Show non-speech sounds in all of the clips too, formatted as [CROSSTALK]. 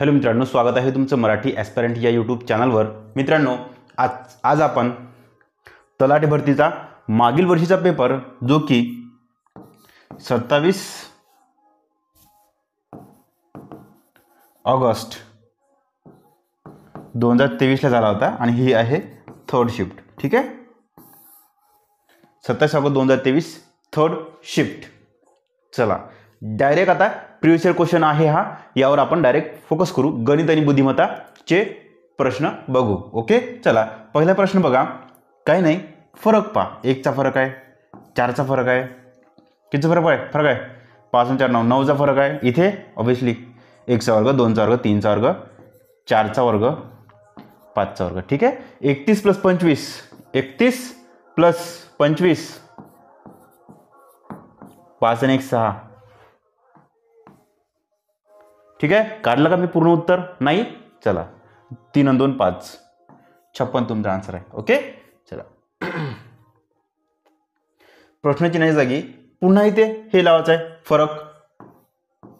Hello मित्रांनो स्वागत आहे तुमचं मराठी ॲस्पॅरंट या यूट्यूब चॅनलवर मित्रांनो आज आज आपण तलाठी भरतीचा मागील वर्षीचा पेपर जो की सत्तावीस ऑगस्ट दोन हजार तेवीसला झाला होता आणि ही आहे थर्ड शिफ्ट ठीक आहे सत्तावीस ऑगस्ट दोन हजार तेवीस थर्ड शिफ्ट चला डायरेक्ट आता प्रिव्हिशियल क्वेश्चन आहे हा यावर आपण डायरेक्ट फोकस करू गणित आणि बुद्धिमत्ताचे प्रश्न बघू ओके चला पहिला प्रश्न बघा काही नाही फरक पहा एकचा फरक आहे चारचा फरक आहे किती फरक आहे फरक आहे पाच आणि चार नऊ नऊचा फरक आहे इथे ऑबियसली एकचा वर्ग दोनचा वर्ग तीनचा वर्ग चारचा वर्ग पाचचा वर्ग ठीक आहे एकतीस प्लस पंचवीस एकतीस प्लस पंचवीस पाच आणि एक सहा ठीक आहे काढलं का मी पूर्ण उत्तर नाही चला तीन आणि दोन पाच छप्पन तुमचा आन्सर आहे ओके चला प्रश्नचिन्हाच्या जागी पुन्हा इथे हे लावायचं आहे फरक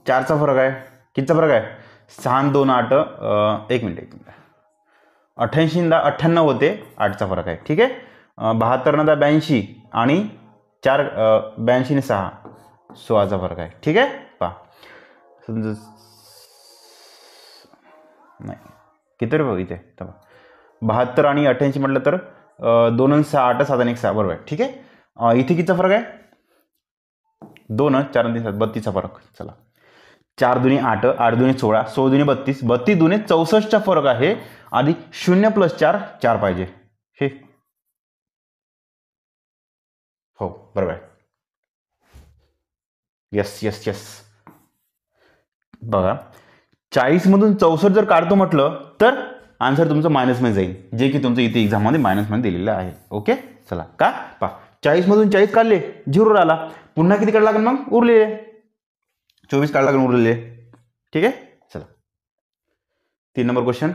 चारचा फरक आहे कितीचा फरक आहे सहा दोन आठ एक मिनिट एक मिनट अठ्ठ्याऐंशी दा अठ्ठ्याण्णव होते आठचा फरक आहे ठीक आहे बहात्तरनं दा ब्याऐंशी आणि चार ब्याऐंशीने सहा सोळाचा फरक आहे ठीक आहे पहा नाही किती रुपये इथे थांबा बहात्तर आणि अठ्ठ्याऐंशी म्हटलं तर दोन सहा आठ सात आणि एक सहा बरोबर आहे ठीक आहे इथे किती फरक आहे दोन चार आणि सात बत्तीसचा फरक चला चार दुने आठ आठ दुने सोळा सोळा दुने बत्तीस बत्तीस दुने चौसष्टचा फरक आहे आधी शून्य प्लस चार चार पाहिजे हे हो बरोबर आहे येस येस येस बघा चाळीसमधून चौसष्ट जर काढतो म्हटलं तर आन्सर तुमचं मध्ये जाईल जे की तुमचं इथे एक्झाममध्ये मध्ये दिलेलं आहे ओके चला का पा चाळीसमधून चाळीस काढले झिरो आला पुन्हा किती काढ लागेल मग उरलेले चोवीस काढ लागेल उरलेले ठीक आहे चला तीन नंबर क्वेश्चन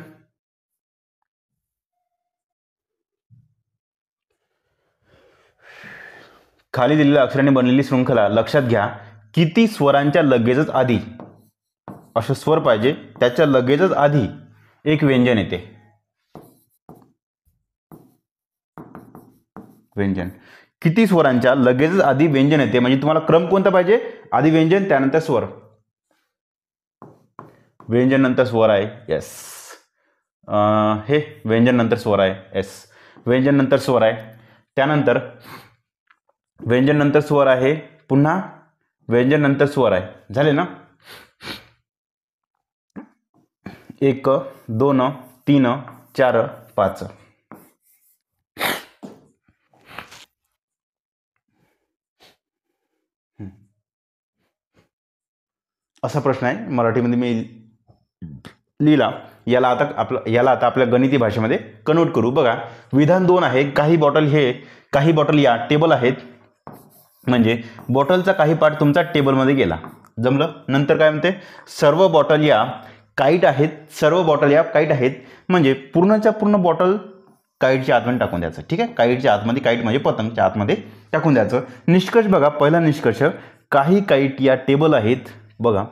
खाली दिलेल्या अक्षराने बनलेली श्रृंखला लक्षात घ्या किती स्वरांच्या लगेचच आधी असं स्वर पाहिजे त्याच्या लगेचच आधी एक व्यंजन येते व्यंजन किती स्वरांच्या लगेचच आधी व्यंजन येते म्हणजे तुम्हाला क्रम कोणता पाहिजे आधी व्यंजन त्यानंतर स्वर व्यंजन नंतर स्वर आहे येस हे व्यंजन नंतर स्वर आहे येस व्यंजन नंतर स्वर आहे त्यानंतर व्यंजन नंतर स्वर आहे पुन्हा व्यंजन नंतर स्वर आहे झाले ना एक दोन तीन चार पाच असा प्रश्न आहे मराठीमध्ये मी लिहिला याला आता आपला याला आता आपल्या गणिती भाषेमध्ये कन्वर्ट करू बघा विधान दोन आहे काही बॉटल हे काही बॉटल या टेबल आहेत म्हणजे बॉटलचा काही पार्ट तुमचा टेबलमध्ये गेला जमलं नंतर काय म्हणते सर्व बॉटल या काईट आहेत सर्व बॉटल या काईट आहेत म्हणजे पूर्णच्या पूर्ण बॉटल काईटच्या आतमध्ये टाकून द्यायचं ठीक आहे काईटच्या आतमध्ये काईट म्हणजे पतंगच्या आतमध्ये टाकून द्यायचं निष्कर्ष बघा पहिला निष्कर्ष काही काईट या टेबल आहेत बघा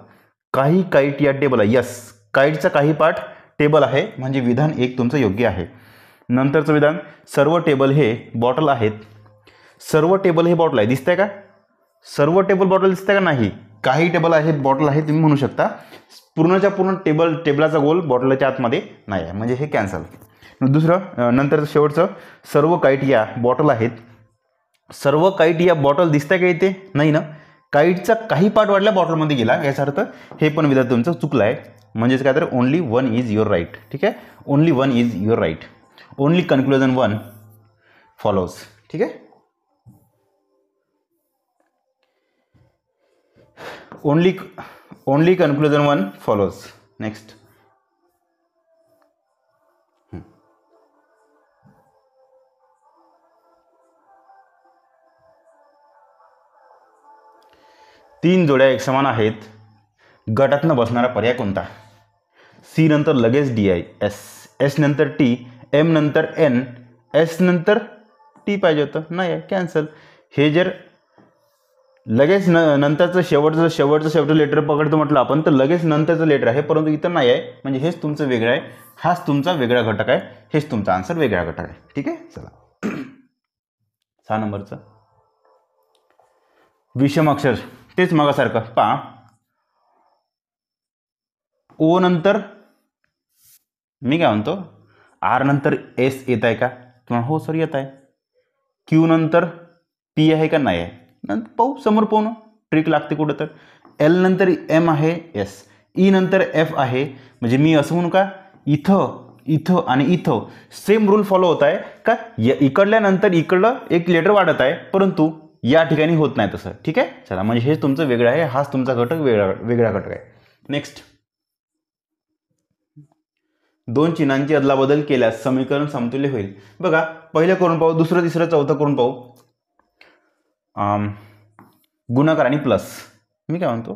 काही काईट या टेबल आहे यस काईटचा काही पार्ट टेबल आहे म्हणजे विधान एक तुमचं योग्य आहे नंतरचं विधान सर्व टेबल हे बॉटल आहेत सर्व टेबल हे बॉटल आहे दिसतंय का सर्व टेबल बॉटल दिसतंय का नाही काही टेबल आहे बॉटल आहे तुम्ही म्हणू शकता पूर्णच्या पूर्ण टेबल टेबलाचा गोल बॉटलच्या आतमध्ये नाही आहे म्हणजे हे कॅन्सल दुसरं नंतर शेवटचं सर्व काईट या बॉटल आहेत सर्व काईट या बॉटल दिसतंय का इथे नाही ना काईटचा काही पार्ट वाढल्या बॉटलमध्ये गेला याचा अर्थ हे पण विधान तुमचं चुकलं आहे म्हणजेच काय तर only one is your right ठीक आहे only one is your right only conclusion one follows ठीक आहे only only conclusion one follows next तीन जोड्या एक समान आहेत गटातनं बसणारा पर्याय कोणता सी नंतर लगेच डी आय एस एस नंतर टी एम नंतर एन एस नंतर टी पाहिजे होतं नाही कॅन्सल हे जर लगेच न नंतरचं शेवटचं शेवटचं शेवटचं लेटर पकडतो म्हटलं आपण तर लगेच नंतरचं लेटर आहे परंतु इथं नाही आहे म्हणजे हेच तुमचं वेगळं आहे हाच तुमचा वेगळा घटक आहे हेच तुमचा आन्सर वेगळा घटक आहे ठीक आहे चला [CLEARS THROAT] सहा नंबरचं अक्षर तेच मगासारखं पहा ओ नंतर मी काय म्हणतो आर नंतर एस येत आहे का तुम्हाला हो सर येत आहे क्यू नंतर पी आहे का नाही आहे नंतर पाहू समोर पाहू ट्रिक लागते कुठं तर एल नंतर एम आहे एस ई e नंतर एफ आहे म्हणजे मी असं म्हणू का इथं इथं आणि इथं सेम रूल फॉलो होत आहे का इकडल्यानंतर इकडलं एक लेटर वाढत आहे परंतु या ठिकाणी होत नाही तसं ठीक आहे चला म्हणजे हे तुमचं वेगळं आहे हाच तुमचा घटक वेगळा वेगळा घटक आहे नेक्स्ट दोन चिन्हांची अदलाबदल केल्यास समीकरण समतुल्य होईल बघा पहिलं करून पाहू दुसरं तिसरं चौथं करून पाहू गुणाकार आणि प्लस मी काय म्हणतो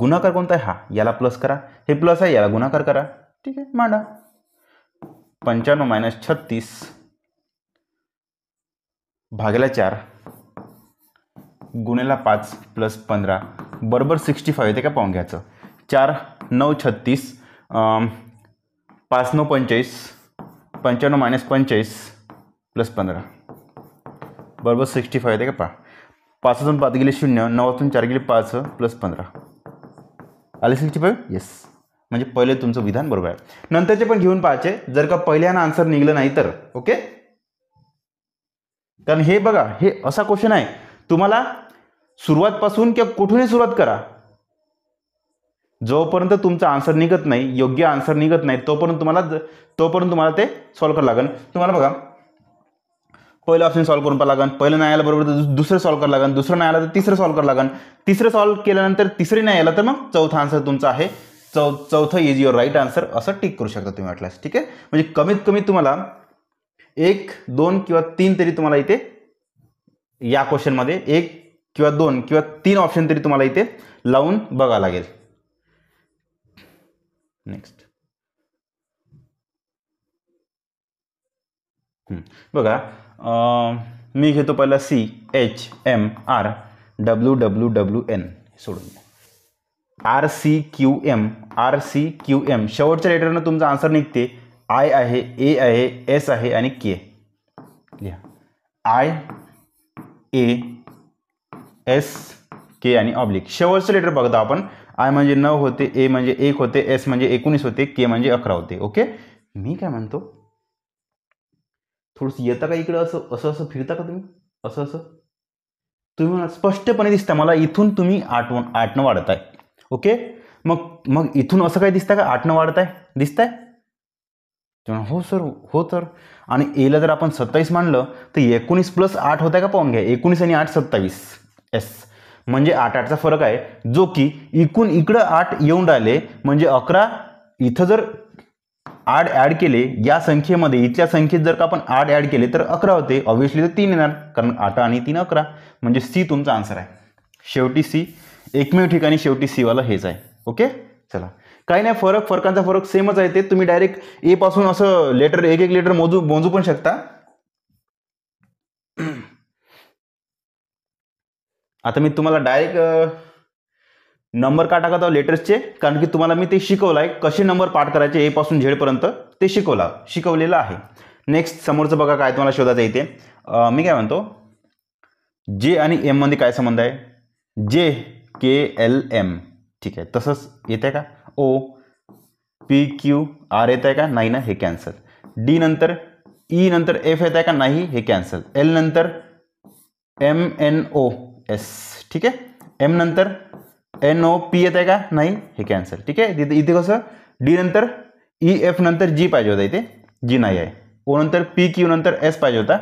गुणाकार कोणता आहे हा याला प्लस करा हे प्लस आहे याला गुणाकार करा ठीक आहे मांडा पंच्याण्णव मायनस छत्तीस भागेला चार गुन्ह्याला पाच प्लस पंधरा बरोबर सिक्स्टी फाईव्ह येते का पाहून घ्यायचं चार नऊ छत्तीस पाच नऊ पंचेस पंच्याण्णव मायनस पंचेस प्लस पंधरा बरोबर सिक्स्टी फाईव्ह येते का पहा पाचतून पाच गेले शून्य नवातून चार गेले पाच प्लस पंधरा आले असेल चिपळ येस म्हणजे पहिले तुमचं विधान बरोबर आहे नंतरचे पण घेऊन पाहायचे जर का पहिल्यानं आन्सर निघलं नाही तर ओके कारण हे बघा हे असा क्वेश्चन आहे तुम्हाला सुरुवातपासून किंवा कुठूनही सुरुवात करा जोपर्यंत तुमचा आन्सर निघत नाही योग्य आन्सर निघत नाही तोपर्यंत तुम्हाला तोपर्यंत तुम्हाला ते सॉल्व्ह करावं लागेल तुम्हाला बघा पहिलं ऑप्शन सॉल्व करून पाहावं लागेल पहिलं नाही आलं बरोबर तर दुसरं सॉल्व करा लागेल दुसरं नाही आलं तर तिसरं सॉल्व्ह करा लागेल तिसरं सॉल्व्ह केल्यानंतर तिसरी नाही आलं तर मग चौथा आन्सर तुमचा आहे चौ चौथं इज युअर राईट आन्सर असं टिक करू शकता तुम्ही वाटल्यास ठीक आहे म्हणजे कमीत कमी तुम्हाला एक दोन किंवा तीन तरी तुम्हाला इथे या क्वेश्चनमध्ये एक किंवा दोन किंवा तीन ऑप्शन तरी तुम्हाला इथे लावून बघावं लागेल नेक्स्ट बघा मी घेतो पहिला C H M R W W W N सोडून R C Q M R C Q M शेवटच्या लेटरनं तुमचा आन्सर निघते आय आहे ए आहे एस आहे आणि के लिहा आय ए एस के आणि ऑब्लिक शेवटचं लेटर बघतो आपण आय म्हणजे नऊ होते ए म्हणजे एक होते एस म्हणजे एकोणीस होते के म्हणजे अकरा होते ओके मी काय म्हणतो थोडंसं येता का इकडं असं असं असं फिरता का तुम्ही असं असं तुम्ही म्हणा स्पष्टपणे दिसता मला इथून तुम्ही आठवण आठणं वाढताय ओके मग मग इथून असं काय दिसतं का आठणं वाढताय दिसताय हो सर हो तर आणि एला जर आपण सत्तावीस मानलं तर एकोणीस प्लस आठ होत आहे का पाहून घ्या एकोणीस आणि आठ सत्तावीस एस म्हणजे आठ आठचा फरक आहे जो की इकून इकडं आठ येऊन राहिले म्हणजे अकरा इथं जर आठ ॲड केले या संख्येमध्ये इथल्या संख्येत जर का आपण आठ ॲड केले तर अकरा होते ऑब्व्हियसली तर तीन येणार कारण आठ आणि तीन अकरा म्हणजे सी तुमचा आन्सर आहे शेवटी सी एकमेव ठिकाणी शेवटी सीवाला हेच आहे ओके चला काही नाही फरक फरकांचा फरक सेमच आहे ते तुम्ही डायरेक्ट ए पासून असं लेटर एक एक लेटर मोजू मोजू पण शकता आता मी तुम्हाला डायरेक्ट नंबर का टाका आहोत लेटर्सचे कारण की तुम्हाला मी ते शिकवलं आहे कसे नंबर पाठ करायचे ए पासून झेडपर्यंत ते शिकवला शिकवलेलं आहे नेक्स्ट समोरचं बघा काय तुम्हाला शोधायचं इथे मी काय म्हणतो जे आणि एममध्ये काय संबंध आहे जे के एल एम ठीक आहे तसंच येत आहे का ओ पी क्यू आर येत आहे का नाही ना हे कॅन्सल डी नंतर ई e नंतर एफ येत आहे का नाही हे कॅन्सल एल नंतर एम एन ओ एस ठीक आहे एम नंतर एन ओ पी येत आहे का नाही हे कॅन्सल ठीक आहे तिथे इथे कसं डी नंतर ई e, एफ नंतर जी पाहिजे होता इथे जी नाही आहे ओ नंतर पी क्यू नंतर एस पाहिजे होता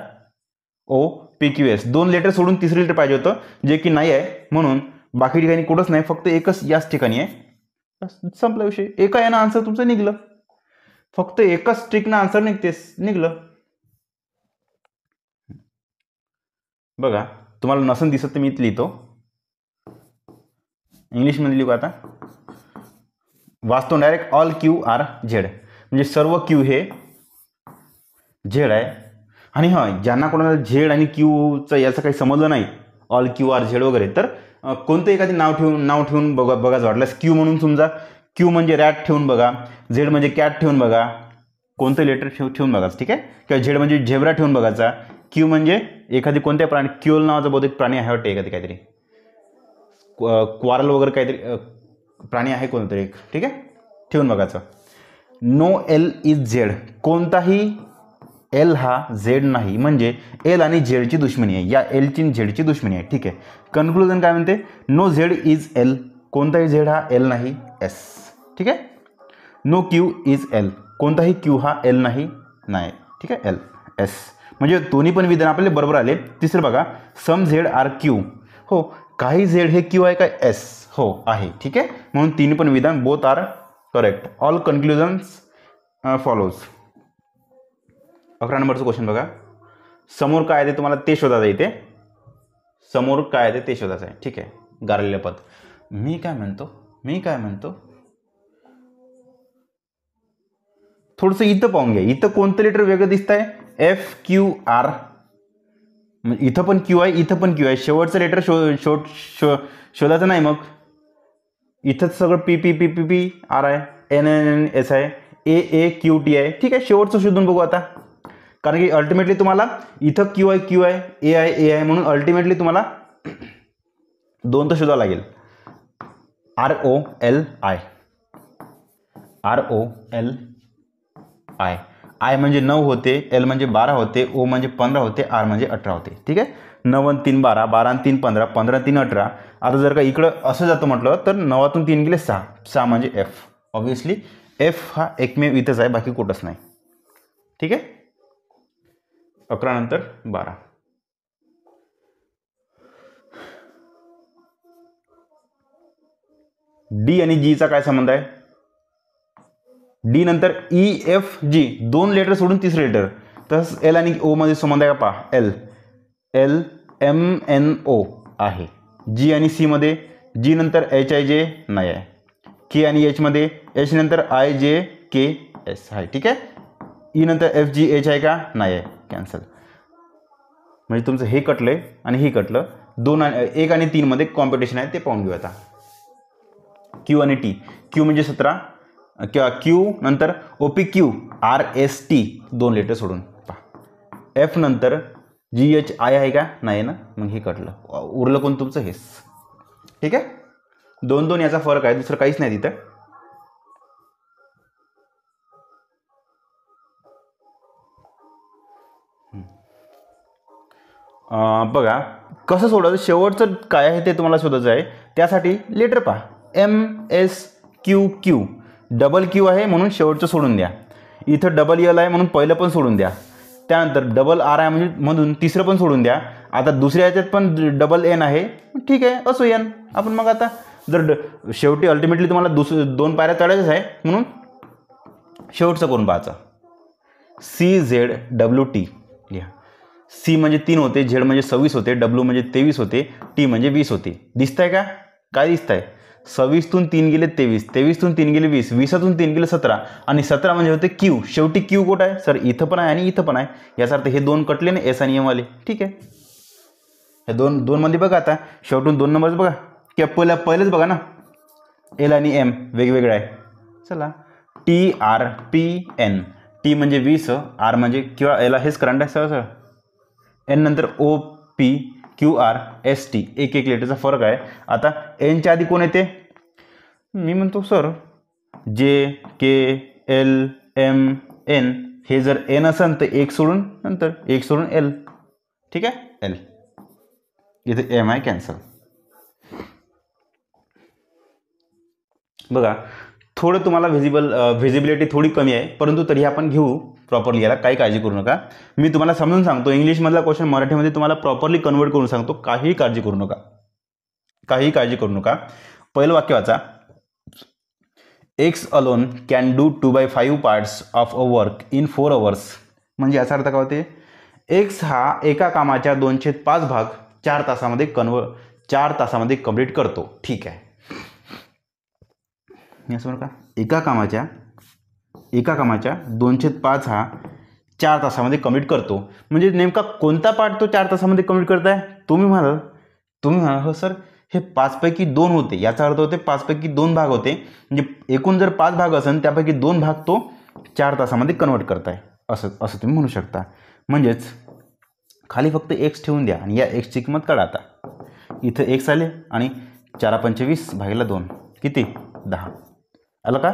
ओ पी क्यू एस दोन लेटर सोडून तिसरी लेटर पाहिजे होतं जे की नाही आहे म्हणून बाकी ठिकाणी कुठंच नाही फक्त एकच याच ठिकाणी आहे संपला विषय एका यानं आन्सर तुमचं निघलं फक्त एकच ट्रिकनं आन्सर निघतेस निघलं बघा तुम्हाला नसन दिसत तर मी लिहितो इंग्लिशमध्ये लिहू आता वाचतो direct all Q R Z म्हणजे सर्व क्यू हे झेड आहे आणि हां ज्यांना कोणाला झेड आणि क्यूचं याचं काही समजलं नाही ऑल क्यू आर झेड वगैरे तर कोणतं एखादे नाव ठेवून नाव ठेवून बघा बघाच वाटल्यास क्यू म्हणून समजा क्यू म्हणजे रॅट ठेवून बघा झेड म्हणजे कॅट ठेवून बघा कोणतं लेटर ठेव ठेवून बघाच ठीक आहे किंवा झेड म्हणजे झेबरा ठेवून बघायचा क्यू म्हणजे एखादी कोणत्या प्राणी क्यूल नावाचा बहुतेक प्राणी आहे वाटते एखादी काहीतरी क्वारल वगैरे काहीतरी प्राणी आहे कोणतरी एक ठीक आहे ठेवून बघायचं नो एल इज झेड कोणताही एल हा झेड नाही म्हणजे एल आणि झेडची दुश्मनी आहे या एलची झेडची दुश्मनी आहे ठीक आहे कन्क्लुजन काय म्हणते नो झेड इज एल कोणताही झेड हा एल नाही एस ठीक आहे नो क्यू इज एल कोणताही क्यू हा एल नाही नाही ठीक आहे एल एस म्हणजे दोन्ही पण विधान आपल्याला बरोबर आले तिसरं बघा सम झेड आर क्यू हो काही झेड हे क्यू आहे का एस हो आहे ठीक आहे म्हणून तीन पण विधान both are correct all conclusions follows अकरा नंबरचं क्वेश्चन बघा समोर काय आहे ते तुम्हाला ते शोधायचं इथे समोर काय आहे ते शोधायचं आहे ठीक आहे गारलेलं पद मी काय म्हणतो मी काय म्हणतो थोडंसं इथं पाहून घ्या इथं कोणतं लेटर वेगळं दिसत आहे एफ क्यू आर इथं पण क्यू आहे इथं पण क्यू आहे शेवटचं लेटर शो शो शो शोधायचं नाही मग इथंच सगळं P P P P P R I N N N S I A A Q T I ठीक आहे शेवटचं शोधून बघू आता कारण की अल्टिमेटली तुम्हाला इथं Q I Q I A I A I म्हणून अल्टिमेटली तुम्हाला दोन तर शोधावं लागेल R O L I R O L I I म्हणजे नऊ होते एल म्हणजे बारा होते ओ म्हणजे पंधरा होते आर म्हणजे अठरा होते ठीक आहे नव्वद तीन बारा बारा तीन पंधरा पंधरा तीन अठरा आता जर का इकडं असं जातं म्हटलं तर नवातून तीन गेले सहा सहा म्हणजे एफ ऑब्व्हियसली एफ हा एकमेव इथंच आहे बाकी कुठंच नाही ठीक आहे अकरा नंतर बारा डी आणि जीचा काय संबंध आहे डी नंतर ई एफ जी दोन लेटर सोडून तिसरे लेटर तसंच एल आणि ओमध्ये संबंध आहे का पहा L L M N O आहे जी आणि सी मध्ये जी नंतर एच आय जे नाही आहे के आणि एचमध्ये एच नंतर आय जे के एस आहे ठीक आहे ई e नंतर एफ जी एच आहे का नाही आहे कॅन्सल म्हणजे तुमचं हे कटलं आहे आणि हे कटलं दोन एक आणि तीनमध्ये कॉम्पिटिशन आहे ते पाहून घेऊ आता क्यू आणि टी क्यू म्हणजे सतरा किंवा क्यू नंतर O P Q R S T दोन लेटर सोडून पहा एफ नंतर जी एच आय आहे का नाही ना मग हे कटलं उरलं कोण तुमचं हेच ठीक आहे दोन दोन याचा फरक आहे दुसरं काहीच नाही तिथं बघा कसं सोडायचं शेवटचं काय आहे ते तुम्हाला शोधायचं आहे त्यासाठी लेटर पहा M S Q Q double Q आहे म्हणून शेवटचं सोडून द्या इथं डबल यल आहे म्हणून पहिलं पण सोडून द्या त्यानंतर डबल आर आहे म्हणजे म्हणून तिसरं पण सोडून द्या आता दुसऱ्या याच्यात पण डबल एन आहे ठीक आहे असो एन आपण मग आता जर ड शेवटी अल्टिमेटली तुम्हाला दुस दोन पायऱ्या चढायच्याच आहे म्हणून शेवटचं कोण पाहायचं सी झेड डब्ल्यू टी लिहा सी म्हणजे तीन होते झेड म्हणजे सव्वीस होते डब्ल्यू म्हणजे तेवीस होते टी म्हणजे वीस होते दिसत आहे का काय दिसत आहे सव्वीसतून तीन गेले तेवीस तेवीसतून तीन गेले वीस वीसातून तीन गेले सतरा आणि सतरा म्हणजे होते क्यू शेवटी क्यू कुठं आहे सर इथं पण आहे आणि इथं पण आहे याचा अर्थ हे दोन कटले ना एस आणि एमवाले ठीक आहे हे दोन दोनमध्ये बघा आता शेवटून दोन नंबर बघा किंवा पहिल्या पहिलेच बघा ना एल आणि एम वेगवेगळं आहे चला T R P N T म्हणजे वीस आर म्हणजे किंवा एला हेच करंट आहे सर सर एन नंतर O P Q R S T एक एक लेटरचा फरक आहे आता एनच्या आधी कोण येते मी म्हणतो सर जे के एल एम एन हे जर एन असेल तर एक सोडून नंतर एक सोडून एल ठीक आहे एल इथे एम आय कॅन्सल बघा थोडं तुम्हाला व्हिजिबल व्हिजिबिलिटी थोडी कमी आहे परंतु तरी आपण घेऊ प्रॉपरली याला काही काळजी करू नका मी तुम्हाला समजून सांगतो इंग्लिशमधला क्वेश्चन मराठीमध्ये तुम्हाला प्रॉपरली कन्वर्ट करून सांगतो काहीही काळजी करू नका काहीही काळजी करू नका पहिलं वाक्य वाचा X alone can do two by five parts of a work in four hours म्हणजे याचा अर्थ काय होते एक्स हा एका कामाच्या दोनशे पाच भाग चार तासामध्ये कन्व चार तासामध्ये कंप्लीट करतो ठीक आहे का एका कामाच्या एका कामाच्या दोनशे पाच हा चार तासामध्ये कमीट करतो म्हणजे नेमका कोणता पार्ट तो चार तासामध्ये करत करताय तुम्ही म्हणाल तुम्ही म्हणाल हो सर हे पाचपैकी दोन होते याचा अर्थ होते पाचपैकी दोन भाग होते म्हणजे एकूण जर पाच भाग असेल त्यापैकी दोन भाग तो चार तासामध्ये कन्वर्ट करताय असं असं तुम्ही म्हणू शकता म्हणजेच खाली फक्त एक्स ठेवून द्या आणि या एक्सची किंमत काढा आता इथं एक्स आले आणि चारा पंचवीस भागीला दोन किती दहा आलं का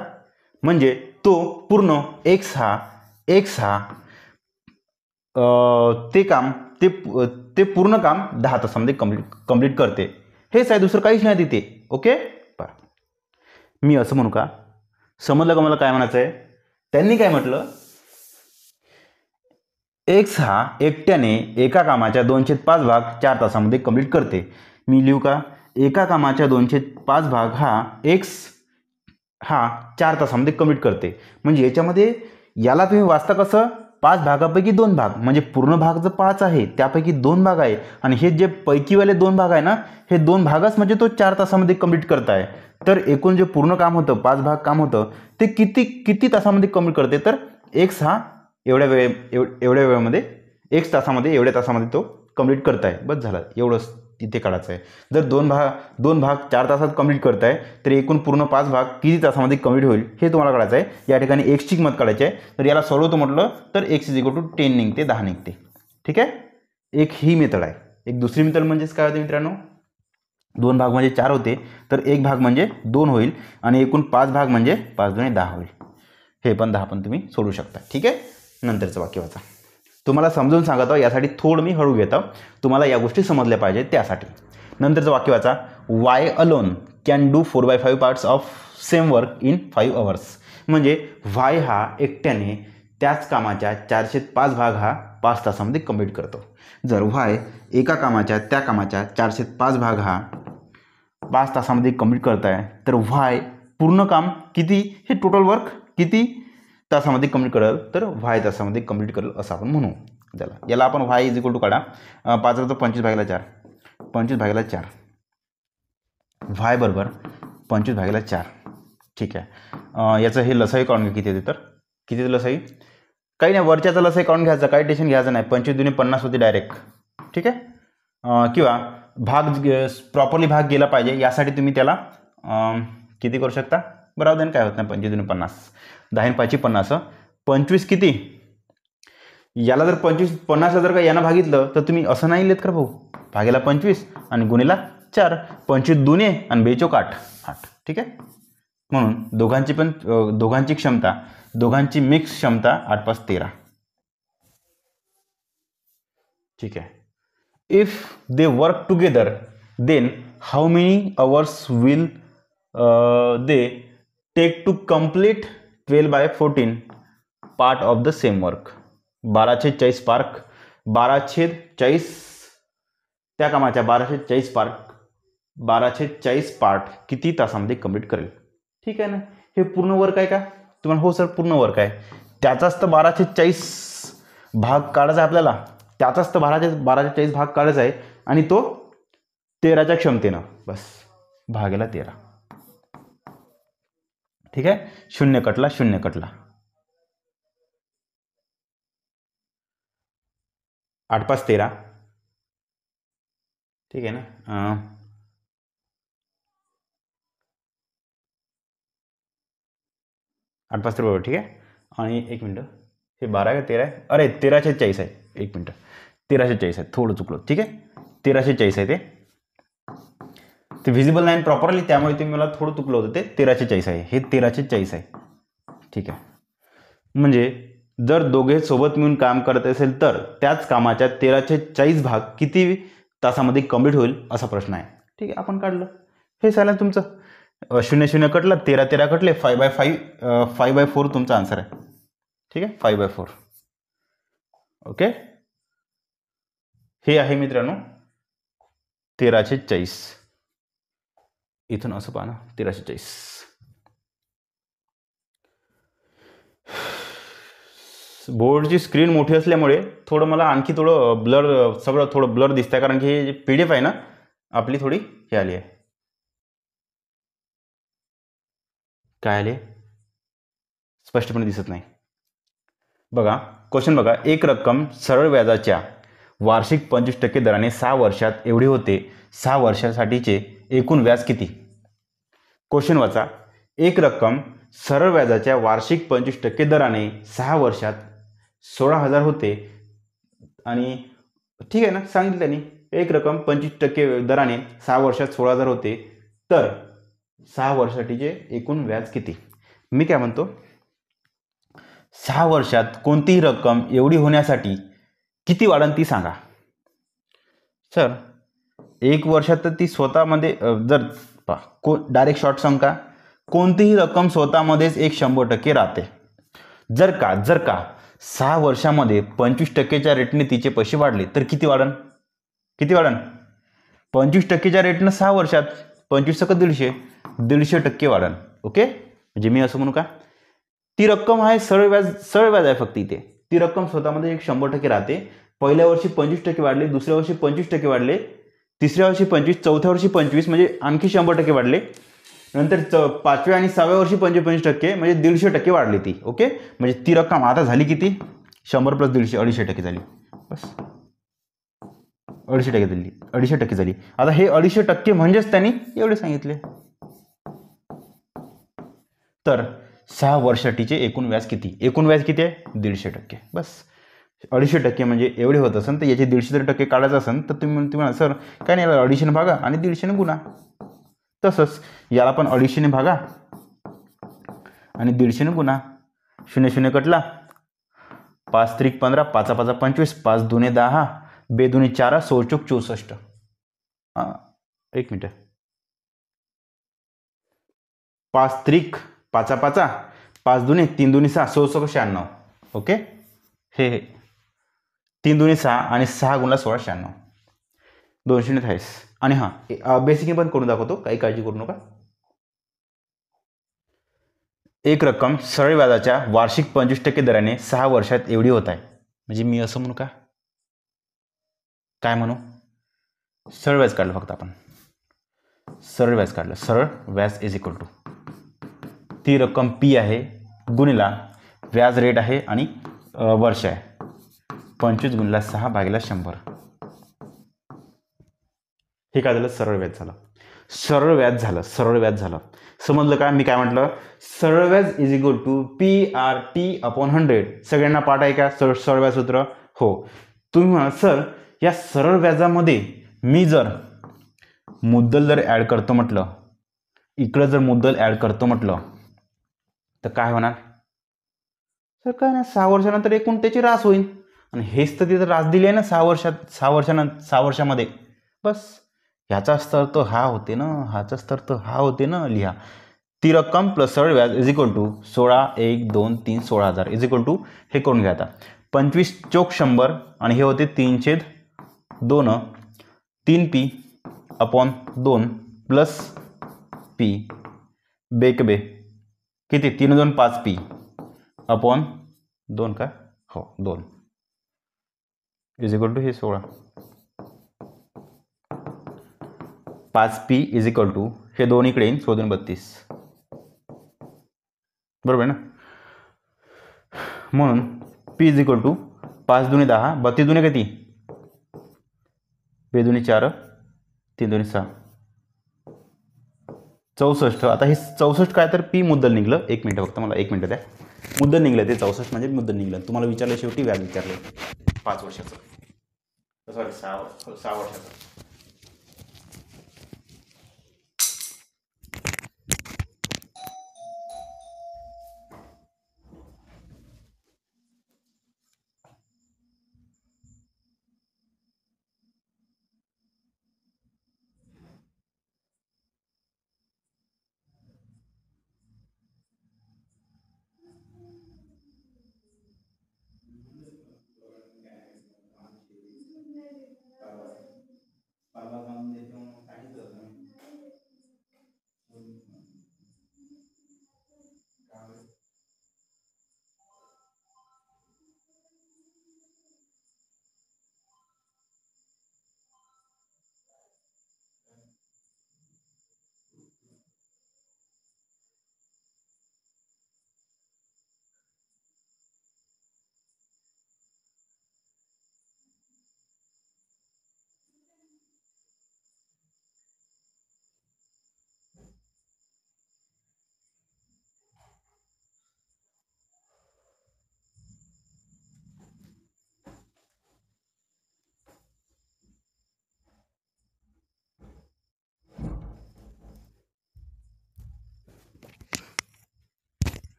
म्हणजे तो पूर्ण एक्स हा एक्स हा ते काम ते ते पूर्ण काम दहा तासामध्ये कम्प्लीट कम्प्लीट करते हेच आहे दुसरं काहीच नाही तिथे ओके पहा मी असं म्हणू का समजलं का मला काय म्हणायचं आहे त्यांनी काय म्हटलं एक हा एकट्याने एका कामाच्या दोनशे पाच भाग चार तासामध्ये कम्प्लीट करते मी लिहू का एका कामाच्या दोनशे पाच भाग हा एक्स हा चार तासामध्ये कमिट करते म्हणजे याच्यामध्ये याला तुम्ही वाचता कसं पाच भागापैकी दोन भाग म्हणजे पूर्ण भाग जो पाच आहे त्यापैकी दोन भाग आहे आणि हे जे पैकीवाले दोन भाग आहे ना हे दोन भागच म्हणजे तो चार तासामध्ये कम्प्लीट करताय तर एकूण जे पूर्ण काम होतं पाच भाग काम होतं ते किती किती तासामध्ये कम्प्लीट करते तर एक्स हा एवढ्या वेळे एव एवढ्या वेळामध्ये एक तासामध्ये एवढ्या तासामध्ये तो कम्प्लीट करताय बस झालं एवढंच इथे काढायचं आहे जर दोन भाग दोन भाग चार तासात कम्प्लीट करताय तर एकूण पूर्ण पाच भाग किती तासामध्ये कम्प्लीट होईल हे तुम्हाला काढायचं आहे या ठिकाणी एक्सची किंमत काढायची आहे तर याला सोडवतो म्हटलं तर एक्स इज टू टेन निघते दहा निघते ठीक आहे एक ही मेथड आहे एक दुसरी मेथड म्हणजेच काय होते मित्रांनो दोन भाग म्हणजे चार होते तर एक भाग म्हणजे दोन होईल आणि एकूण पाच भाग म्हणजे पाच दोन दहा होईल हे पण दहा पण तुम्ही सोडू शकता ठीक आहे नंतरचं बाकी वाचा तुम्हाला समजून सांगत आहो यासाठी थोडं मी हळू घेतो तुम्हाला या गोष्टी समजल्या पाहिजेत त्यासाठी नंतरचं वाक्य वाचा Y alone can do four by five parts of same work in five hours म्हणजे व्हाय हा एकट्याने त्याच कामाच्या चारशे पाच भाग हा पाच तासामध्ये कंप्लीट करतो जर व्हाय एका कामाच्या त्या कामाच्या चारशे पाच भाग हा पाच तासामध्ये कंप्लीट करत आहे तर व्हाय पूर्ण काम किती हे टोटल वर्क किती तासामध्ये कम्प्लीट कराल तर व्हाय तासामध्ये कम्प्लीट करेल असं आपण म्हणू त्याला याला आपण व्हाय इज इक्वल टू काढा पाच हजार पंचवीस भागेला चार पंचवीस भागेला चार व्हाय बरोबर पंचवीस भागेला चार ठीक आहे याचं हे लसाई काढून किती येते तर किती लसाई काही नाही वरच्याचा लसाई काढून घ्यायचा काही टेन्शन घ्यायचं नाही पंचवीस दुनी पन्नास होते डायरेक्ट ठीक आहे किंवा भाग प्रॉपरली भाग गेला पाहिजे यासाठी तुम्ही त्याला किती करू शकता बरोबर देन काय होत नाही पंचवीस दुनी पन्नास दहा पाचशे पन्नास पंचवीस किती याला जर पंचवीस पन्नास जर का यानं भागितलं तर तुम्ही असं नाही लिहित का भाऊ भागेला पंचवीस आणि गुणेला चार पंचवीस दुने आणि बेचोक आठ आठ ठीक आहे म्हणून दोघांची पण दोघांची क्षमता दोघांची मिक्स क्षमता आठ पाच तेरा ठीक आहे if they work together then how many hours will they take to complete twelve by fourteen part of the same work बाराशे चाळीस पार्क बाराशे चाळीस त्या कामाच्या बाराशे चाळीस पार्क बाराशे चाळीस पार्ट किती तासामध्ये कम्प्लीट करेल ठीक आहे ना हे पूर्ण वर्क आहे का तुम्हाला हो सर पूर्ण वर्क आहे त्याचाच तर बाराशे चाळीस भाग काढायचा आहे आपल्याला त्याचाच तर बाराशे बाराशे चाळीस भाग काढायचा आहे आणि तो तेराच्या क्षमतेनं बस भागेला तेरा ठीक आहे शून्य कटला शून्य कटला आठ पाच तेरा ठीक आहे ना आठ पाच बरोबर ठीक आहे आणि एक मिनटं हे बारा आहे तेरा आहे अरे तेराशे चाळीस आहे एक मिनटं तेराशे चाळीस आहे थोडं चुकलं ठीक आहे तेराशे चाळीस आहे ते ते व्हिजिबल नाही प्रॉपरली त्यामुळे ते मला थोडं तुकलं होतं ते तेराशे चाळीस आहे हे तेराशे चाळीस आहे ठीक आहे म्हणजे जर दोघे सोबत मिळून काम करत असेल तर त्याच कामाच्या तेराशे चाळीस भाग किती तासामध्ये कम्प्लीट होईल असा प्रश्न आहे ठीक आहे आपण काढलं हे सांगा तुमचं शून्य शून्य कटलं तेरा तेरा कटले five by five five by four तुमचा आन्सर आहे ठीक आहे फाय बाय फोर ओके हे आहे मित्रांनो तेराशे चाळीस इथून असं पाहा ना तेराशे चाळीस बोर्डची स्क्रीन मोठी असल्यामुळे थोडं मला आणखी थोडं ब्लर सगळं थोडं ब्लर दिसतंय कारण की हे पी डी एफ आहे ना आपली थोडी हे आली आहे काय आले स्पष्टपणे दिसत नाही बघा क्वेश्चन बघा एक रक्कम सरळ व्याजाच्या वार्षिक पंचवीस टक्के दराने सहा वर्षात एवढे होते सहा वर्षासाठीचे एकूण व्याज किती क्वेश्चन वाचा एक रक्कम सरळ व्याजाच्या वार्षिक पंचवीस टक्के दराने सहा वर्षात सोळा हजार होते आणि ठीक आहे ना सांगितलं त्यांनी एक रक्कम पंचवीस टक्के दराने सहा वर्षात सोळा हजार होते तर सहा वर्षासाठीचे एकूण व्याज किती मी काय म्हणतो सहा वर्षात कोणतीही रक्कम एवढी होण्यासाठी किती वाढन ती सांगा सर एक वर्षात तर ती स्वतःमध्ये जर पहा को डायरेक्ट शॉर्ट सम का कोणतीही रक्कम स्वतःमध्येच एक शंभर टक्के राहते जर का जर का सहा वर्षामध्ये पंचवीस टक्केच्या रेटने तिचे पैसे वाढले तर किती वाढन किती वाढन पंचवीस टक्केच्या रेटनं सहा वर्षात पंचवीस टक्के दीडशे दीडशे टक्के वाढन ओके म्हणजे मी असं म्हणू का ती रक्कम आहे सरळ व्याज सरळ व्याज आहे फक्त इथे ती रक्कम स्वतःमध्ये एक शंभर टक्के राहते पहिल्या वर्षी पंचवीस टक्के वाढले दुसऱ्या वर्षी पंचवीस टक्के वाढले तिसऱ्या वर्षी पंचवीस चौथ्या वर्षी पंचवीस म्हणजे आणखी शंभर टक्के वाढले नंतर च पाचव्या आणि सहाव्या वर्षी पंचेपंचवीस टक्के म्हणजे दीडशे टक्के वाढली ती ओके म्हणजे ती रक्कम आता झाली किती शंभर प्लस दीडशे अडीचशे टक्के झाली बस अडीचशे टक्के झाली अडीचशे टक्के झाली आता हे अडीचशे टक्के म्हणजेच त्यांनी एवढे सांगितले तर सहा वर्षासाठीचे एकूण व्याज किती एकूण व्याज किती आहे दीडशे टक्के बस अडीचशे टक्के म्हणजे एवढे होत असेल तर याचे दीडशे जर टक्के काढायचं असेल तर तुम्ही तुम्ही म्हणा सर काय नाही याला अडीचशेने भागा आणि दीडशेने गुणा तसंच याला पण अडीचशेने भागा आणि दीडशेने गुणा शून्य शून्य कटला पाच त्रिक पंधरा पाचा पाचा पंचवीस पाच दुने दहा बे दोन्ही चार सोळचोक चौसष्ट एक मिनिट पाच त्रिक पाचा पाचा पाच दुने तीन दुनी सहा सोळसो शहाण्णव ओके हे हे तीन दोन्ही सहा आणि सहा गुणला सोळा शहाण्णव दोनशे अठ्ठावीस आणि हां बेसिक पण करून दाखवतो काही काळजी करू नका एक रक्कम सरळ व्याजाच्या वार्षिक पंचवीस टक्के दराने सहा वर्षात एवढी होत आहे म्हणजे मी असं म्हणू का काय म्हणू सरळ व्याज काढलं फक्त आपण सरळ व्याज काढलं सरळ व्याज इज इक्वल टू ती रक्कम पी आहे गुणिला व्याज रेट आहे आणि वर्ष आहे पंचवीस गुणला सहा भागीला शंभर हे काय झालं सरळ व्याज झालं सरळ व्याज झालं सरळ व्याज झालं समजलं का मी काय म्हटलं सरळ व्याज is equal to P R T upon hundred सगळ्यांना पाठ आहे का सरळ सरळ व्याज सूत्र हो तुम्ही म्हणा सर या सरळ व्याजामध्ये मी जर मुद्दल जर ॲड करतो म्हटलं इकडं जर मुद्दल ॲड करतो म्हटलं तर काय होणार सर काय नाही सहा वर्षानंतर एकूण त्याची रास होईल आणि हेच तर तिथं राज दिली आहे ना सहा वर्षात सहा वर्षानं सहा वर्षामध्ये बस ह्याचा स्तर तर हा होते ना ह्याचा स्तर तर हा होते ना लिहा ती रक्कम प्लस सरळ व्याज इज इक्वल टू सोळा एक दोन तीन सोळा हजार इज इक्वल टू हे करून घ्या आता पंचवीस चोक शंभर आणि हे होते तीनशे दोन तीन पी अपॉन दोन प्लस पी बेक बे किती तीन दोन पाच पी अपॉन दोन का हो दोन इज इक्वल टू हे सोळा पाच पी इज इक्वल टू हे दोन इकडे येईन सोधून बत्तीस बरोबर ना म्हणून पी इज इक्वल टू पाच दुने दहा बत्तीस दुने किती बे दुने चार तीन दोन्ही सहा चौसष्ट आता हे चौसष्ट काय तर पी मुद्दल निघलं एक मिनटं फक्त मला एक मिनटं द्या मुद्दल निघलं ते चौसष्ट म्हणजे मुद्दल निघलं तुम्हाला विचारलं शेवटी व्याज विचारलं पाच वर्षाचं 这是个沙，个沙瓦。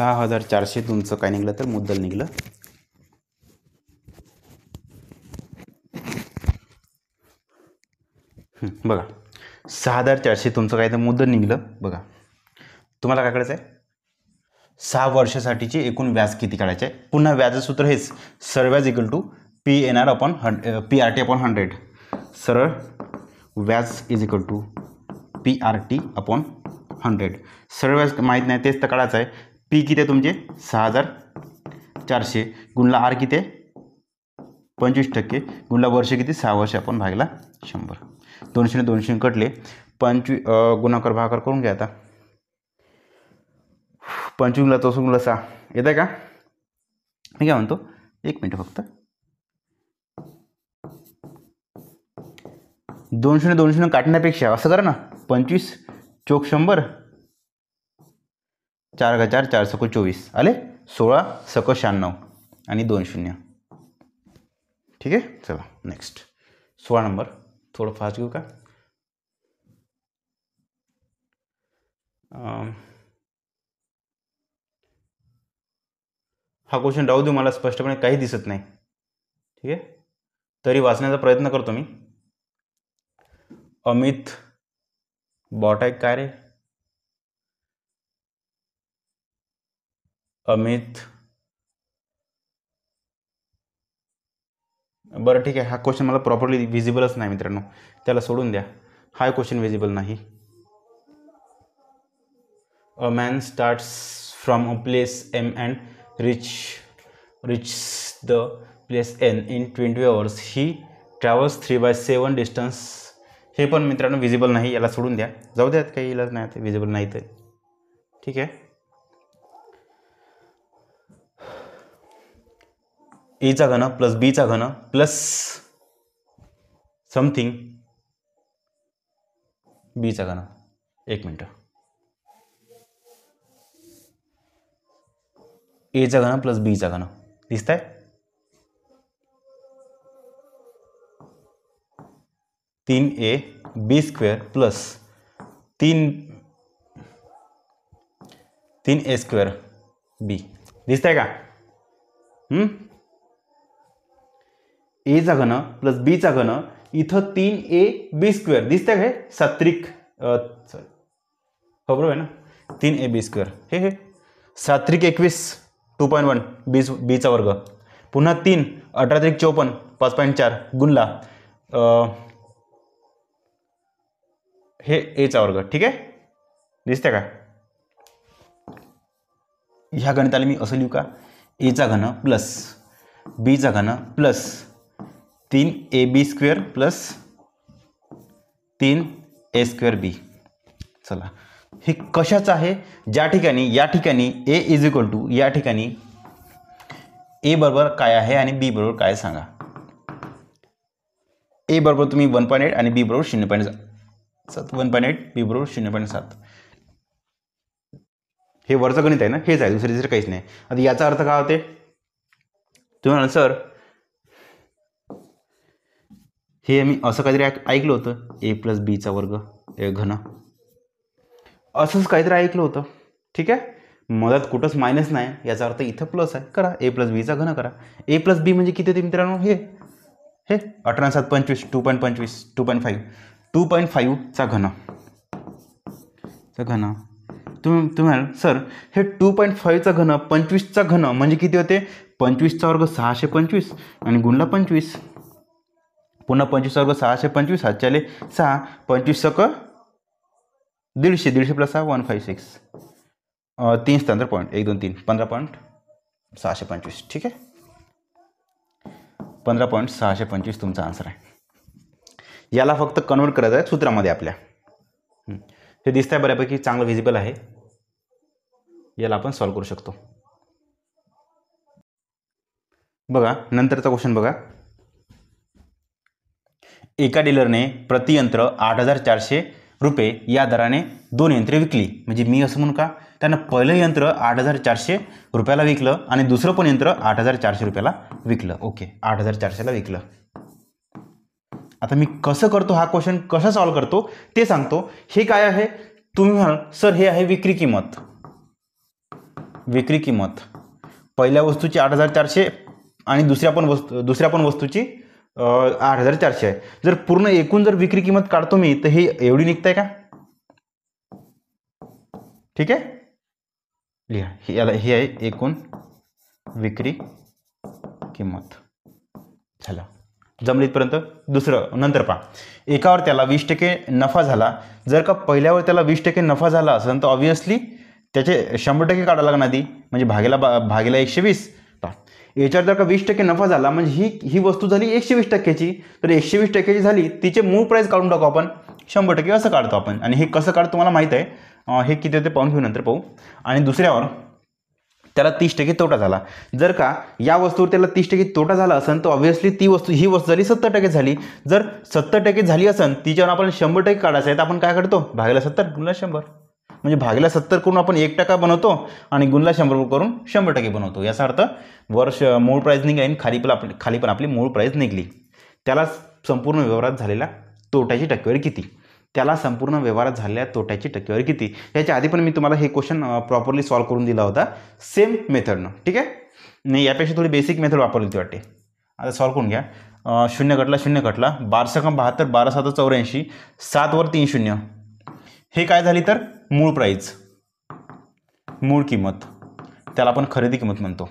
सहा हजार चारशे तुमचं काय निघलं तर मुद्दल निघलं बघा सहा हजार चारशे तुमचं काय तर मुद्दल निघलं बघा तुम्हाला काय करायचं आहे सहा वर्षासाठीचे एकूण व्याज किती काढायचं आहे पुन्हा व्याज सूत्र हेच व्याज equal to P N R upon hundred P R T upon hundred सरळ व्याज is equal to P R T upon hundred सरळ व्याज माहीत नाही तेच तर काढायचं आहे पी किती आहे तुमचे सहा हजार चारशे गुणला आर किती आहे पंचवीस टक्के गुणला वर्ष किती सहा वर्ष आपण भागला शंभर दोनशेने दोनशे कटले पंचवी गुणाकार भागाकार करून घ्या आता पंचवीसला गुणला सहा येत आहे का मी काय म्हणतो एक मिनटं फक्त दोनशेने दोनशे काटण्यापेक्षा असं करा ना पंचवीस चोक शंभर चार हजार चार सको चोवीस आले सोळा सको शहाण्णव आणि दोन शून्य ठीक आहे चला नेक्स्ट सोळा नंबर थोडं फास्ट घेऊ का हा क्वेश्चन राहू देऊ मला स्पष्टपणे काही दिसत नाही ठीक आहे तरी वाचण्याचा प्रयत्न करतो मी अमित बॉट काय रे अमित बरं ठीक आहे हा क्वेश्चन मला प्रॉपरली विजिबलच नाही मित्रांनो त्याला सोडून द्या हा क्वेश्चन विजिबल नाही a man starts from a place M and reach reach the place N in twenty hours he travels three by seven distance हे पण मित्रांनो विजिबल नाही याला सोडून द्या जाऊ द्यात काही इलाज नाही विजिबल नाही तर ठीक आहे ए एचा घन प्लस बीचा घन प्लस समथिंग बीचा घन एक मिनट ए एचा घन प्लस बीचा घन दिसत है तीन ए बी स्क्वेर प्लस तीन तीन ए स्क्वेर बी दिसत आहे का हम्म? एचा घन प्लस बीचा घन इथं तीन ए बी स्क्वेअर दिसतंय का हे सात्रिक सॉरी हो बरोबर आहे ना तीन ए बी स्क्वेअर हे हे सात्रिक एकवीस टू पॉईंट वन बी बीचा वर्ग पुन्हा तीन अठरा त्रिक चौपन्न पाच पॉईंट चार गुणला हे एचा वर्ग ठीक आहे दिसते का ह्या गणिताला मी असं लिहू का एचा घन प्लस बीचा घन प्लस तीन ए बी स्क्वेअर प्लस तीन ए स्क्वेअर बी चला हे कशाचं आहे ज्या ठिकाणी या ठिकाणी ए इज इक्वल टू या ठिकाणी ए बरोबर काय आहे आणि बी बरोबर काय सांगा ए बरोबर तुम्ही वन पॉईंट एट आणि बी बरोबर शून्य पॉईंट सात वन पॉईंट एट बी बरोबर शून्य पॉईंट सात हे वरचं गणित आहे ना हेच आहे दुसरी दुसरं काहीच नाही आता याचा अर्थ काय होते तुम्ही म्हणाल सर हे मी असं काहीतरी ऐक ऐकलं होतं ए प्लस बीचा वर्ग ए घन असंच काहीतरी ऐकलं होतं ठीक आहे मला कुठंच मायनस नाही याचा अर्थ इथं प्लस आहे करा ए प्लस बीचा घन करा ए प्लस बी म्हणजे किती होते मित्रांनो हे हे अठरा सात पंचवीस टू पॉईंट पंचवीस two point five two point फाईव्हचा घन घन तुम्ही तुम्हाला सर हे टू पॉईंट फाईव्हचा घन पंचवीसचा घन म्हणजे किती होते पंचवीसचा वर्ग सहाशे पंचवीस आणि गुणला पंचवीस पुन्हा पंचवीस वर्ग सहाशे पंचवीस हातच्याले सहा पंचवीस सक दीडशे दीडशे प्लस सहा वन फाईव्ह सिक्स तीन स्थांतर पॉईंट एक दोन तीन पंधरा पॉईंट सहाशे पंचवीस ठीक आहे पंधरा पॉईंट सहाशे पंचवीस तुमचा आन्सर आहे याला फक्त कन्वर्ट करायचं आहे सूत्रामध्ये आपल्या हे दिसत आहे बऱ्यापैकी चांगलं व्हिजिबल आहे याला आपण सॉल्व्ह करू शकतो बघा नंतरचा क्वेश्चन बघा एका डीलरने प्रतियंत्र आठ हजार चारशे रुपये या दराने दोन यंत्रे विकली म्हणजे मी असं म्हणू का त्यानं पहिलं यंत्र आठ हजार चारशे रुपयाला विकलं आणि दुसरं पण यंत्र आठ हजार चारशे रुपयाला विकलं ओके आठ हजार चारशेला विकलं आता मी कसं करतो हा क्वेश्चन कसा सॉल्व करतो ते सांगतो हे काय आहे तुम्ही म्हणाल सर हे आहे विक्री किंमत विक्री किंमत पहिल्या वस्तूची आठ हजार चारशे आणि दुसऱ्या पण वस्तू दुसऱ्या पण वस्तूची आठ हजार चारशे आहे जर पूर्ण एकूण जर विक्री किंमत काढतो मी तर हे एवढी आहे का ठीक आहे लिहा याला हे आहे एकूण विक्री किंमत चला जमली इथपर्यंत दुसरं नंतर पहा एकावर त्याला वीस टक्के नफा झाला जर का पहिल्यावर त्याला वीस टक्के नफा झाला असेल तर ऑब्विसली त्याचे शंभर टक्के काढावं लागणार ती म्हणजे भागेला भागेला एकशे वीस याच्यावर जर का वीस टक्के नफा झाला म्हणजे ही ही वस्तू झाली एकशे वीस टक्क्याची तर एकशे वीस टक्क्याची झाली तिचे मूळ प्राईस काढून टाकू आपण शंभर टक्के असं काढतो आपण आणि हे कसं काढतो तुम्हाला माहीत आहे हे किती होते पाहून घेऊ नंतर पाहू आणि दुसऱ्यावर त्याला तीस टक्के तोटा झाला जर का या वस्तूवर त्याला तीस टक्के तोटा झाला असेल तर ऑब्व्हियसली ती वस्तू ही वस्तू झाली सत्तर टक्के झाली जर सत्तर टक्के झाली असेल तिच्यावर आपण शंभर टक्के काढायचं आहे तर आपण काय करतो भागायला सत्तर गुणला शंभर म्हणजे भागीला सत्तर करून आपण एक टक्का बनवतो आणि गुणला शंभर करून शंभर टक्के बनवतो याचा अर्थ वर्ष मूळ प्राईज निघाली आणि खाली पण आपली खाली पण आपली मूळ प्राईज निघली त्याला संपूर्ण व्यवहारात झालेला तोट्याची टक्केवारी किती त्याला संपूर्ण व्यवहारात झालेल्या तोट्याची टक्केवारी किती याच्या आधी पण मी तुम्हाला हे क्वेश्चन प्रॉपरली सॉल्व्ह करून दिला होता सेम मेथडनं ठीक आहे नाही यापेक्षा थोडी बेसिक मेथड वापरली होती वाटते आता सॉल्व करून घ्या शून्य घटला शून्य घटला बारशे कम बहात्तर बारा सात चौऱ्याऐंशी सातवर तीन शून्य हे काय झाली तर मूळ प्राईज मूळ किंमत त्याला आपण खरेदी किंमत म्हणतो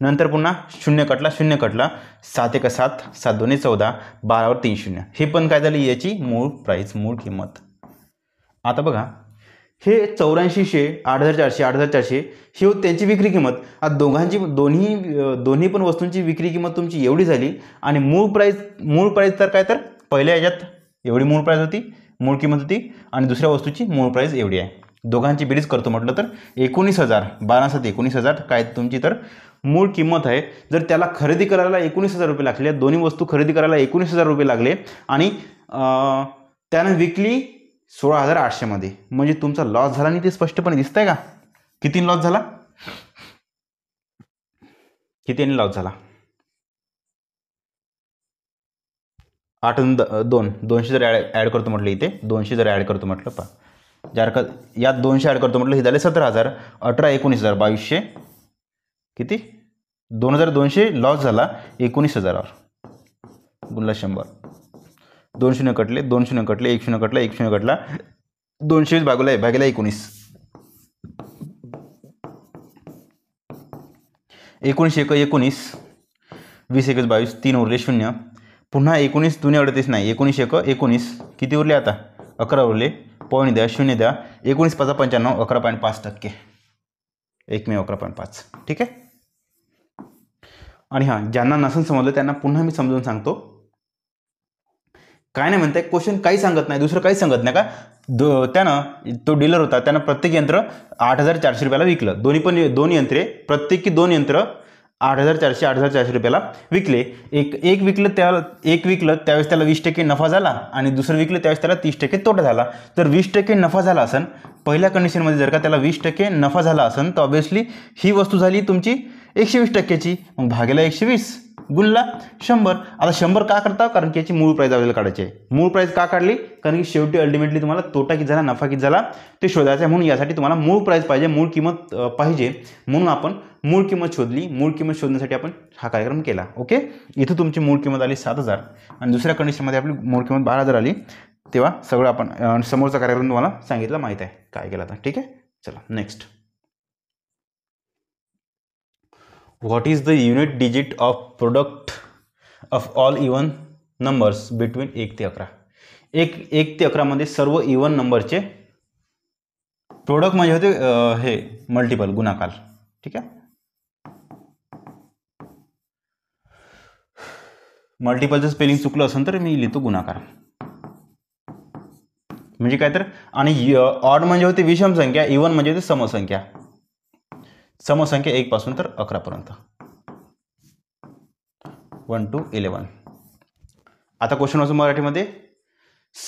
नंतर पुन्हा शून्य कटला शून्य कटला सात एक सात सात दोन्ही चौदा बारावर तीन शून्य हे पण काय झाली याची मूळ प्राईज मूळ किंमत आता बघा हे शे आठ हजार चारशे आठ हजार चारशे ही होती त्यांची विक्री किंमत आता दोघांची दोन्ही दोन्ही पण वस्तूंची विक्री किंमत तुमची एवढी झाली आणि मूळ प्राईस मूळ प्राइस तर काय तर पहिल्या याच्यात एवढी मूळ प्राइस होती मूळ किंमत होती आणि दुसऱ्या वस्तूची मूळ प्राईस एवढी आहे दोघांची बेरीज करतो म्हटलं तर एकोणीस हजार बारा सात एकोणीस हजार काय तुमची तर मूळ किंमत आहे जर त्याला खरेदी करायला एकोणीस हजार रुपये लागले दोन्ही वस्तू खरेदी करायला एकोणीस हजार रुपये लागले आणि त्यानं विकली सोळा हजार आठशेमध्ये म्हणजे तुमचा लॉस झाला नाही ते स्पष्टपणे आहे का किती लॉस झाला कितीने लॉस झाला आठ दोन दोनशे जर ॲड ॲड करतो म्हटलं इथे दोनशे जर ॲड करतो म्हटलं पा ज्या का यात दोनशे ॲड करतो म्हटलं हे झाले सतरा हजार अठरा एकोणीस हजार बावीसशे किती दोन हजार दोनशे लॉस झाला एकोणीस हजारावर गुणला शंभर दोन शून्य कटले दोन शून्य कटले एक शून्य कटला एक शून्य कटला दोनशे वीस आहे भागेला एकोणीस एकोणीसशे एक एकोणीस वीस एकच बावीस तीन उरले शून्य पुन्हा एकोणीस दोन्ही अडतीस नाही एकोणीस एक एकोणीस किती उरले आता अकरा उरले पॉईंट द्या शून्य द्या एकोणीस पाचा पंच्याण्णव अकरा पॉईंट पाच टक्के एकमेव अकरा पॉईंट पाच ठीक आहे आणि हां ज्यांना नसून समजलं त्यांना पुन्हा मी समजून सांगतो काय नाही म्हणते क्वेश्चन काही सांगत नाही दुसरं काही सांगत नाही का दो त्यानं तो डीलर होता त्यानं प्रत्येक यंत्र आठ हजार चारशे रुपयाला विकलं दोन्ही पण दोन यंत्रे प्रत्येकी दोन यंत्र आठ हजार चारशे आठ हजार चारशे रुपयाला विकले एक एक विकलं त्या एक विकलं त्यावेळेस त्याला वीस टक्के नफा झाला आणि दुसरं विकलं त्यावेळेस त्याला तीस टक्के तोटा झाला तर वीस टक्के नफा झाला असेल पहिल्या कंडिशनमध्ये जर का त्याला वीस टक्के नफा झाला असेल तर ऑब्व्हियसली ही वस्तू झाली तुमची एकशे वीस टक्क्याची मग भागेला एकशे वीस गुल्ला शंभर आता शंभर का करता कारण की याची मूळ प्राईज आपल्याला काढायची आहे मूळ प्राईज का काढली कारण की शेवटी अल्टिमेटली तुम्हाला तोटा किती झाला नफा किती झाला ते शोधायचं आहे म्हणून यासाठी तुम्हाला मूळ प्राईज पाहिजे मूळ किंमत पाहिजे म्हणून आपण मूळ किंमत शोधली मूळ किंमत शोधण्यासाठी आपण हा कार्यक्रम केला ओके इथं तुमची मूळ किंमत आली सात हजार आणि दुसऱ्या कंडिशनमध्ये आपली मूळ किंमत बारा हजार आली तेव्हा सगळं आपण समोरचा कार्यक्रम तुम्हाला सांगितलं माहीत आहे काय केलं आता ठीक आहे चला next what is the unit digit of product of all even numbers between एक ते अकरा एक एक ते अकरामध्ये सर्व इवन नंबरचे प्रोडक्ट म्हणजे होते हे मल्टिपल गुणाकार ठीक आहे मल्टिपलचं स्पेलिंग चुकलं असेल तर मी लिहितो गुणाकार म्हणजे काय तर आणि ऑड म्हणजे होते विषम संख्या इवन म्हणजे होते समसंख्या समसंख्या पासून तर अकरापर्यंत वन टू इलेवन आता क्वेश्चन असो मराठीमध्ये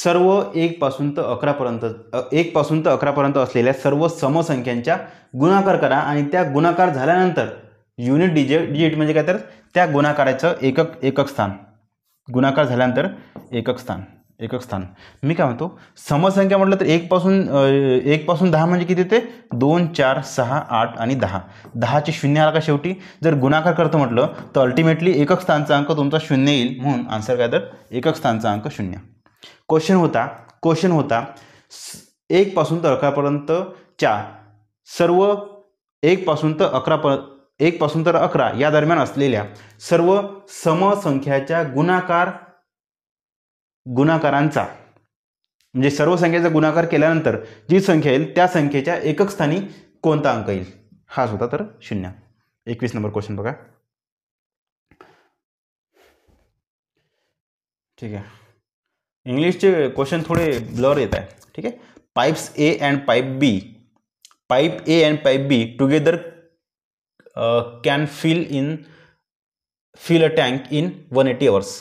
सर्व एक पासून तर अकरापर्यंत पासून तर अकरापर्यंत असलेल्या सर्व समसंख्यांच्या गुणाकार करा आणि त्या गुणाकार झाल्यानंतर युनिट डिजे डिजिट म्हणजे काय तर त्या गुणाकाराचं एकक एकक स्थान गुणाकार झाल्यानंतर एकक स्थान एकक स्थान मी काय म्हणतो समसंख्या म्हटलं तर एकपासून एकपासून दहा म्हणजे किती ते दोन चार सहा आठ आणि दहा दहाचे शून्य आला का शेवटी जर गुणाकार करतो म्हटलं तर अल्टिमेटली एकक स्थानचा अंक तुमचा शून्य येईल म्हणून आन्सर काय तर एकक स्थानचा अंक शून्य क्वेश्चन होता क्वेश्चन होता एकपासून तर चार सर्व एकपासून तर एक एकपासून तर अकरा या दरम्यान असलेल्या सर्व समसंख्याच्या गुणाकार गुणाकारांचा म्हणजे सर्व संख्येचा गुणाकार केल्यानंतर जी संख्या येईल त्या संख्येच्या एकक स्थानी कोणता अंक येईल हाच होता तर शून्य एकवीस नंबर क्वेश्चन बघा ठीक आहे इंग्लिशचे क्वेश्चन थोडे ब्लर येत आहे ठीक आहे pipes A and pipe B pipe A and pipe B together can fill in fill a tank in one eighty hours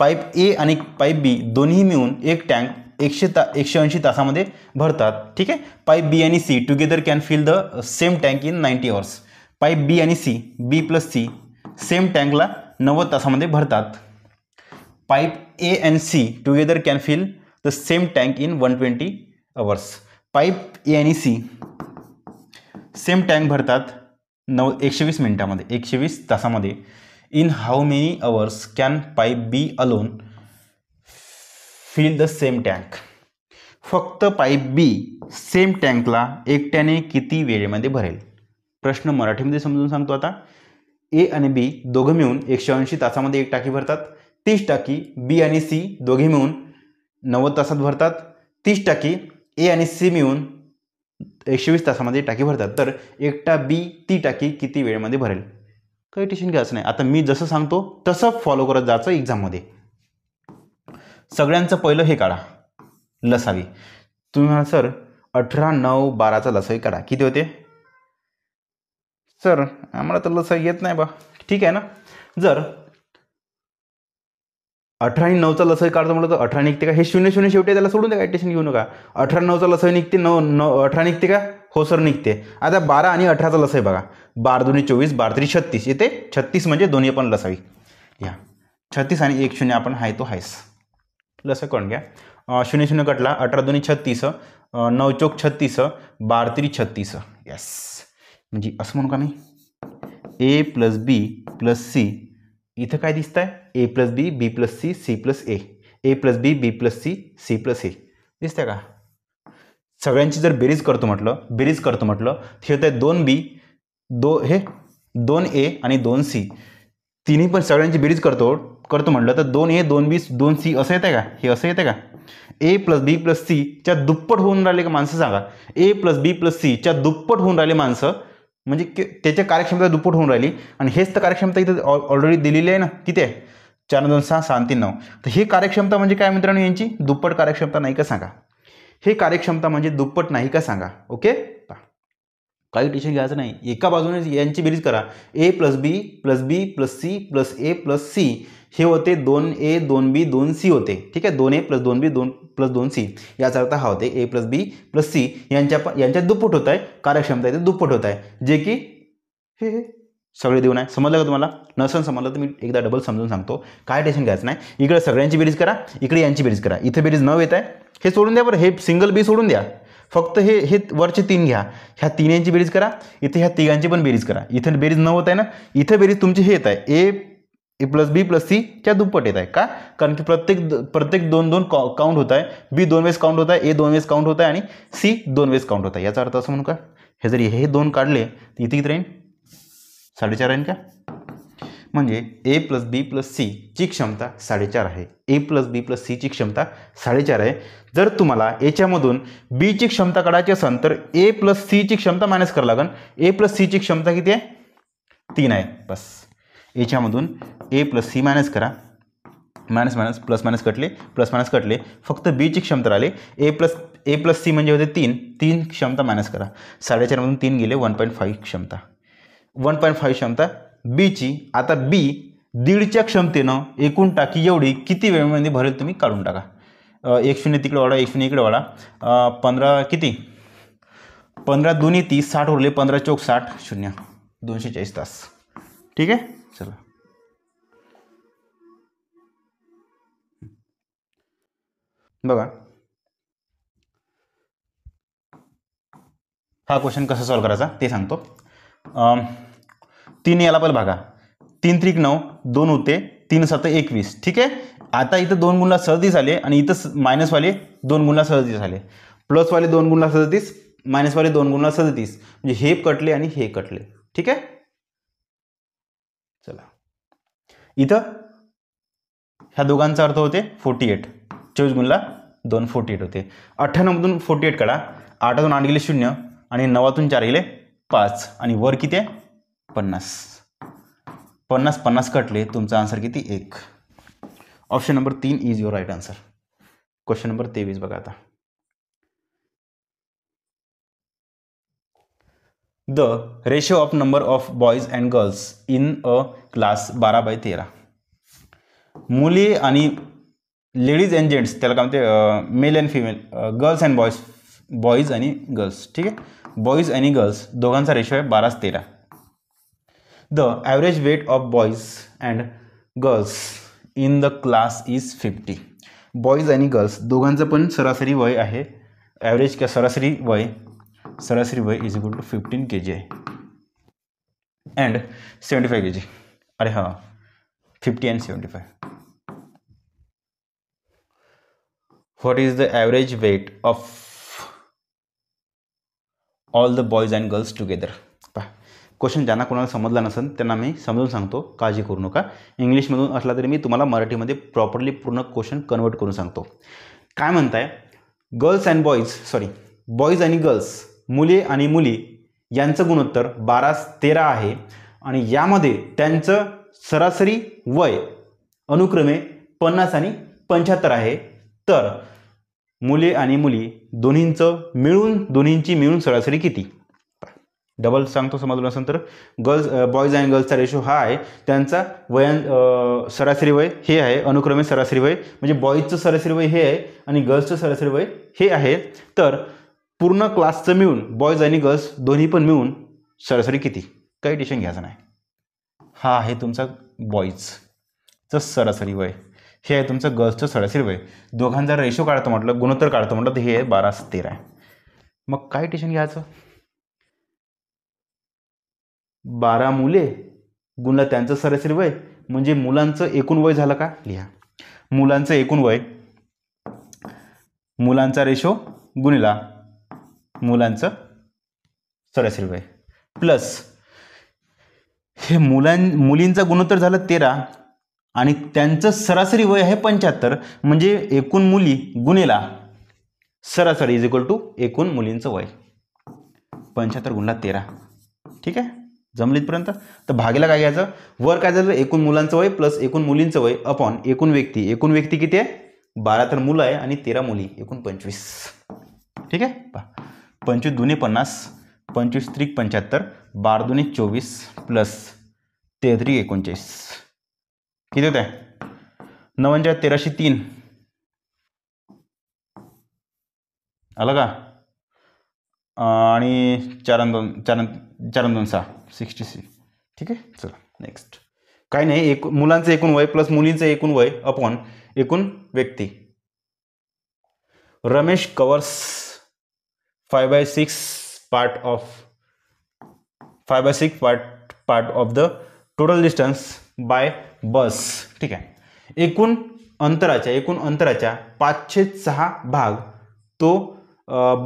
pipe A आणि पाईप बी दोन्ही मिळून एक टँक एकशे ता एकशे ऐंशी तासामध्ये भरतात ठीक आहे पाईप बी आणि C together can fill the same tank in ninety hours pipe B आणि C B plus C same टँकला नव्वद तासामध्ये भरतात pipe A and C together can fill the same tank in one twenty hours pipe A आणि C same tank भरतात नव एकशे वीस मिनटामध्ये एकशे वीस तासामध्ये in how many hours can pipe B alone fill the same tank फक्त पाईप बी सेम टँकला एकट्याने किती वेळेमध्ये भरेल प्रश्न मराठीमध्ये समजून सांगतो आता ए आणि बी दोघं मिळून एकशे ऐंशी तासामध्ये एक टाकी भरतात तीस टाकी बी आणि सी दोघे मिळून नव्वद तासात भरतात तीस टाकी ए आणि सी मिळून एकशे वीस तासामध्ये टाकी भरतात तर एकटा बी ती टाकी किती वेळेमध्ये भरेल काही टेन्शन घ्यायचं नाही आता मी जसं सांगतो तसं फॉलो करत जायचं एक्झाममध्ये सगळ्यांचं पहिलं हे काढा लसावी तुम्ही म्हणा सर अठरा नऊ बाराचा लसावी काढा किती होते सर आम्हाला तर लसावी येत नाही बा ठीक आहे ना जर अठरा आणि नऊचा लसई काढतो म्हणलं तर अठरा निघते का हे शून्य शून्य शेवटी त्याला सोडून द्या काय टेन्शन घेऊ नका अठरा नऊचा लसई निघते नऊ नऊ अठरा निघते का हो सर निघते आता बारा आणि अठराचा लस आहे बघा बारा दोन्ही चोवीस बारा तरी छत्तीस येते छत्तीस म्हणजे दोन्ही आपण लसावी या छत्तीस आणि एक शून्य आपण हाय तो हायस लस कोण घ्या शून्य शून्य कटला अठरा दोन्ही छत्तीस नऊ चौक छत्तीस बारा तरी छत्तीस यस म्हणजे असं म्हणू का मी A plus B plus C इथं काय दिसतं आहे A plus B B plus C C plus A A plus B B plus C C plus A दिसतंय का सगळ्यांची जर बेरीज करतो म्हटलं बेरीज करतो म्हटलं हे होतं आहे दोन बी दो हे दोन ए आणि दोन सी तिन्ही पण सगळ्यांची बेरीज करतो करतो म्हटलं तर दोन ए दोन बी दोन सी असं येतं का हे असं येतं का ए प्लस बी प्लस सीच्या दुप्पट होऊन राहिले का माणसं सांगा ए प्लस बी प्लस सीच्या दुप्पट होऊन राहिले माणसं म्हणजे त्याच्या कार्यक्षमता दुप्पट होऊन राहिली आणि हेच तर कार्यक्षमता इथं ऑलरेडी दिलेली आहे ना किती आहे चार दोन सहा सहा तीन नऊ तर ही कार्यक्षमता म्हणजे काय मित्रांनो यांची दुप्पट कार्यक्षमता नाही का सांगा हे कार्यक्षमता म्हणजे दुप्पट नाही का सांगा ओके काही टेन्शन घ्यायचं नाही एका बाजूने यांची बेरीज करा A plus B plus B plus C plus A plus C हे होते दोन ए दोन बी दोन सी होते ठीक आहे दोन ए प्लस दोन बी दोन प्लस दोन सी याचा अर्थ हा होते A plus B plus C यांच्या यांच्यात दुप्पट होत आहे कार्यक्षमता इथे दुप्पट होत आहे जे की हे सगळे देऊन आहे समजलं का तुम्हाला नसन समजलं तर मी एकदा डबल समजून सांगतो काय टेन्शन घ्यायचं नाही इकडे सगळ्यांची बेरीज करा इकडे यांची बेरीज करा इथे बेरीज न येत आहे हे सोडून द्या बरं हे सिंगल बी सोडून द्या फक्त हे हे वरचे तीन घ्या ह्या तीन यांची बेरीज करा इथे ह्या तिघांची पण बेरीज करा इथे बेरीज न होत आहे ना इथे बेरीज तुमची हे येत आहे A A plus B plus C च्या दुप्पट येत आहे का कारण की प्रत्येक प्रत्येक दोन दोन काउंट काउंट होत आहे बी दोन वेळेस काउंट होत आहे ए दोन वेळेस काउंट होत आहे आणि सी दोन वेळेस काउंट होत आहे याचा अर्थ असं म्हणू का हे जरी हे दोन काढले तर इथे किती राहील साडेचार आहे का म्हणजे ए प्लस बी प्लस सीची क्षमता साडेचार आहे ए प्लस बी प्लस सीची क्षमता साडेचार आहे जर तुम्हाला याच्यामधून बीची क्षमता काढायची असेल तर ए प्लस सीची क्षमता मायनस करावं लागेल ए प्लस सीची क्षमता किती आहे तीन आहे बस याच्यामधून ए प्लस सी मायनस करा मायनस मायनस प्लस मायनस कटले प्लस मायनस कटले फक्त बीची क्षमता राहिले A plus A plus C म्हणजे होते तीन तीन क्षमता मायनस करा साडेचारमधून तीन गेले वन पॉईंट फाईव्ह क्षमता वन पॉईंट फाईव्ह क्षमता बीची आता बी दीडच्या क्षमतेनं एकूण टाकी एवढी किती वेळेमध्ये भरेल तुम्ही काढून टाका एक शून्य तिकडे वाढा एक शून्य इकडे वाढा पंधरा किती पंधरा दोन्ही तीस साठ उरले पंधरा चौक साठ शून्य दोनशे चाळीस तास ठीक आहे चला बघा हा क्वेश्चन कसा सॉल्व करायचा ते सांगतो तीन याला पण भागा तीन त्रिक नऊ दोन होते तीन सात एकवीस ठीक आहे आता इथं दोन गुणला सदतीस आले आणि इथं मायनसवाले दोन गुणला सदतीस आले प्लसवाले दोन गुणला सदतीस मायनसवाले दोन गुणला सदतीस म्हणजे हे कटले आणि हे कटले ठीक आहे चला इथं ह्या दोघांचा अर्थ होते फोर्टी एट चोवीस गुणला दोन फोर्टी एट होते अठ्ठ्याण्णवमधून फोर्टी एट काढा आठातून आठ गेले शून्य आणि नवातून चार गेले पाच आणि वर किती आहे पन्नास पन्नास पन्नास कटले तुमचा आन्सर किती एक ऑप्शन नंबर तीन is your right answer question number तेवीस बघा आता the ratio of number of boys and girls in a class बारा बाय तेरा मुली आणि लेडीज अँड जेंट्स त्याला काय म्हणते male and female girls and boys boys आणि गर्ल्स ठीक आहे बॉईज आणि गर्ल्स दोघांचा रेशो आहे बाराच तेरा the average weight of boys and girls in the class is fifty boys आणि गर्ल्स दोघांचं पण सरासरी वय आहे ॲव्हरेज किंवा सरासरी वय सरासरी वय is equal to fifteen K G आहे and seventy five K G अरे हां fifty and seventy five what is the average weight of all the boys and girls together पहा क्वेश्चन ज्यांना कोणाला समजला नसेल त्यांना मी समजून सांगतो काळजी करू नका इंग्लिशमधून असला तरी मी तुम्हाला मराठीमध्ये प्रॉपरली पूर्ण क्वेश्चन कन्वर्ट करून सांगतो काय म्हणताय girls and boys sorry boys आणि गर्ल्स मुले आणि मुली यांचं गुणोत्तर बारा तेरा आहे आणि यामध्ये त्यांचं सरासरी वय अनुक्रमे पन्नास आणि पंच्याहत्तर आहे तर मुले आणि मुली दोन्हींचं मिळून दोन्हींची मिळून सरासरी किती डबल सांगतो समजून असेल तर गर्ल्स बॉयज अँड गर्ल्सचा रेशो हा आहे त्यांचा वयां सरासरी वय हे आहे अनुक्रमे सरासरी वय म्हणजे बॉईजचं सरासरी वय हे आहे आणि गर्ल्सचं सरासरी वय हे आहे तर पूर्ण क्लासचं मिळून बॉयज आणि गर्ल्स दोन्ही पण मिळून सरासरी किती काही टेन्शन घ्यायचं नाही हा आहे तुमचा बॉईजचं सरासरी वय हे आहे तुमचं गर्ल्सचं वय वय दोघांचा रेशो काढतो म्हटलं गुणोत्तर काढतो म्हटलं तर हे आहे बारा तेरा आहे मग काय टेशन घ्यायचं बारा मुले गुणला त्यांचं सरासरी वय म्हणजे मुलांचं एकूण वय झालं का लिहा मुलांचं एकूण वय मुलांचा रेशो गुणिला मुलांचं सरासरी वय प्लस हे मुलां मुलींचं गुणोत्तर झालं तेरा आणि त्यांचं सरासरी वय आहे पंच्याहत्तर म्हणजे एकूण मुली गुन्हेला सरासरी इज इक्वल टू एकूण मुलींचं वय पंच्याहत्तर गुणला तेरा ठीक आहे जमलीतपर्यंत तर भागेला काय घ्यायचं वर काय झालं एकूण मुलांचं वय प्लस एकूण मुलींचं वय अपॉन एकूण व्यक्ती एकूण व्यक्ती किती आहे बारा तर मुलं आहे आणि तेरा मुली एकूण पंचवीस ठीक आहे पा पंचवीस दुने पन्नास पंचवीस त्रिक पंच्याहत्तर बारा दुने चोवीस प्लस तेहत्री एकोणचाळीस किती होत आहे नवंजा तेराशे तीन आलं का आणि चार दोन चार चार दोन सहा सिक्स्टी सिक्स ठीक आहे चला नेक्स्ट काय नाही एक मुलांचं एकूण वय प्लस मुलींचं एकूण वय अपॉन एकूण व्यक्ती Ramesh covers five by six part of five by six part part of the total distance by bus ठीक आहे एकूण अंतराच्या एकूण अंतराच्या पाचशे सहा भाग तो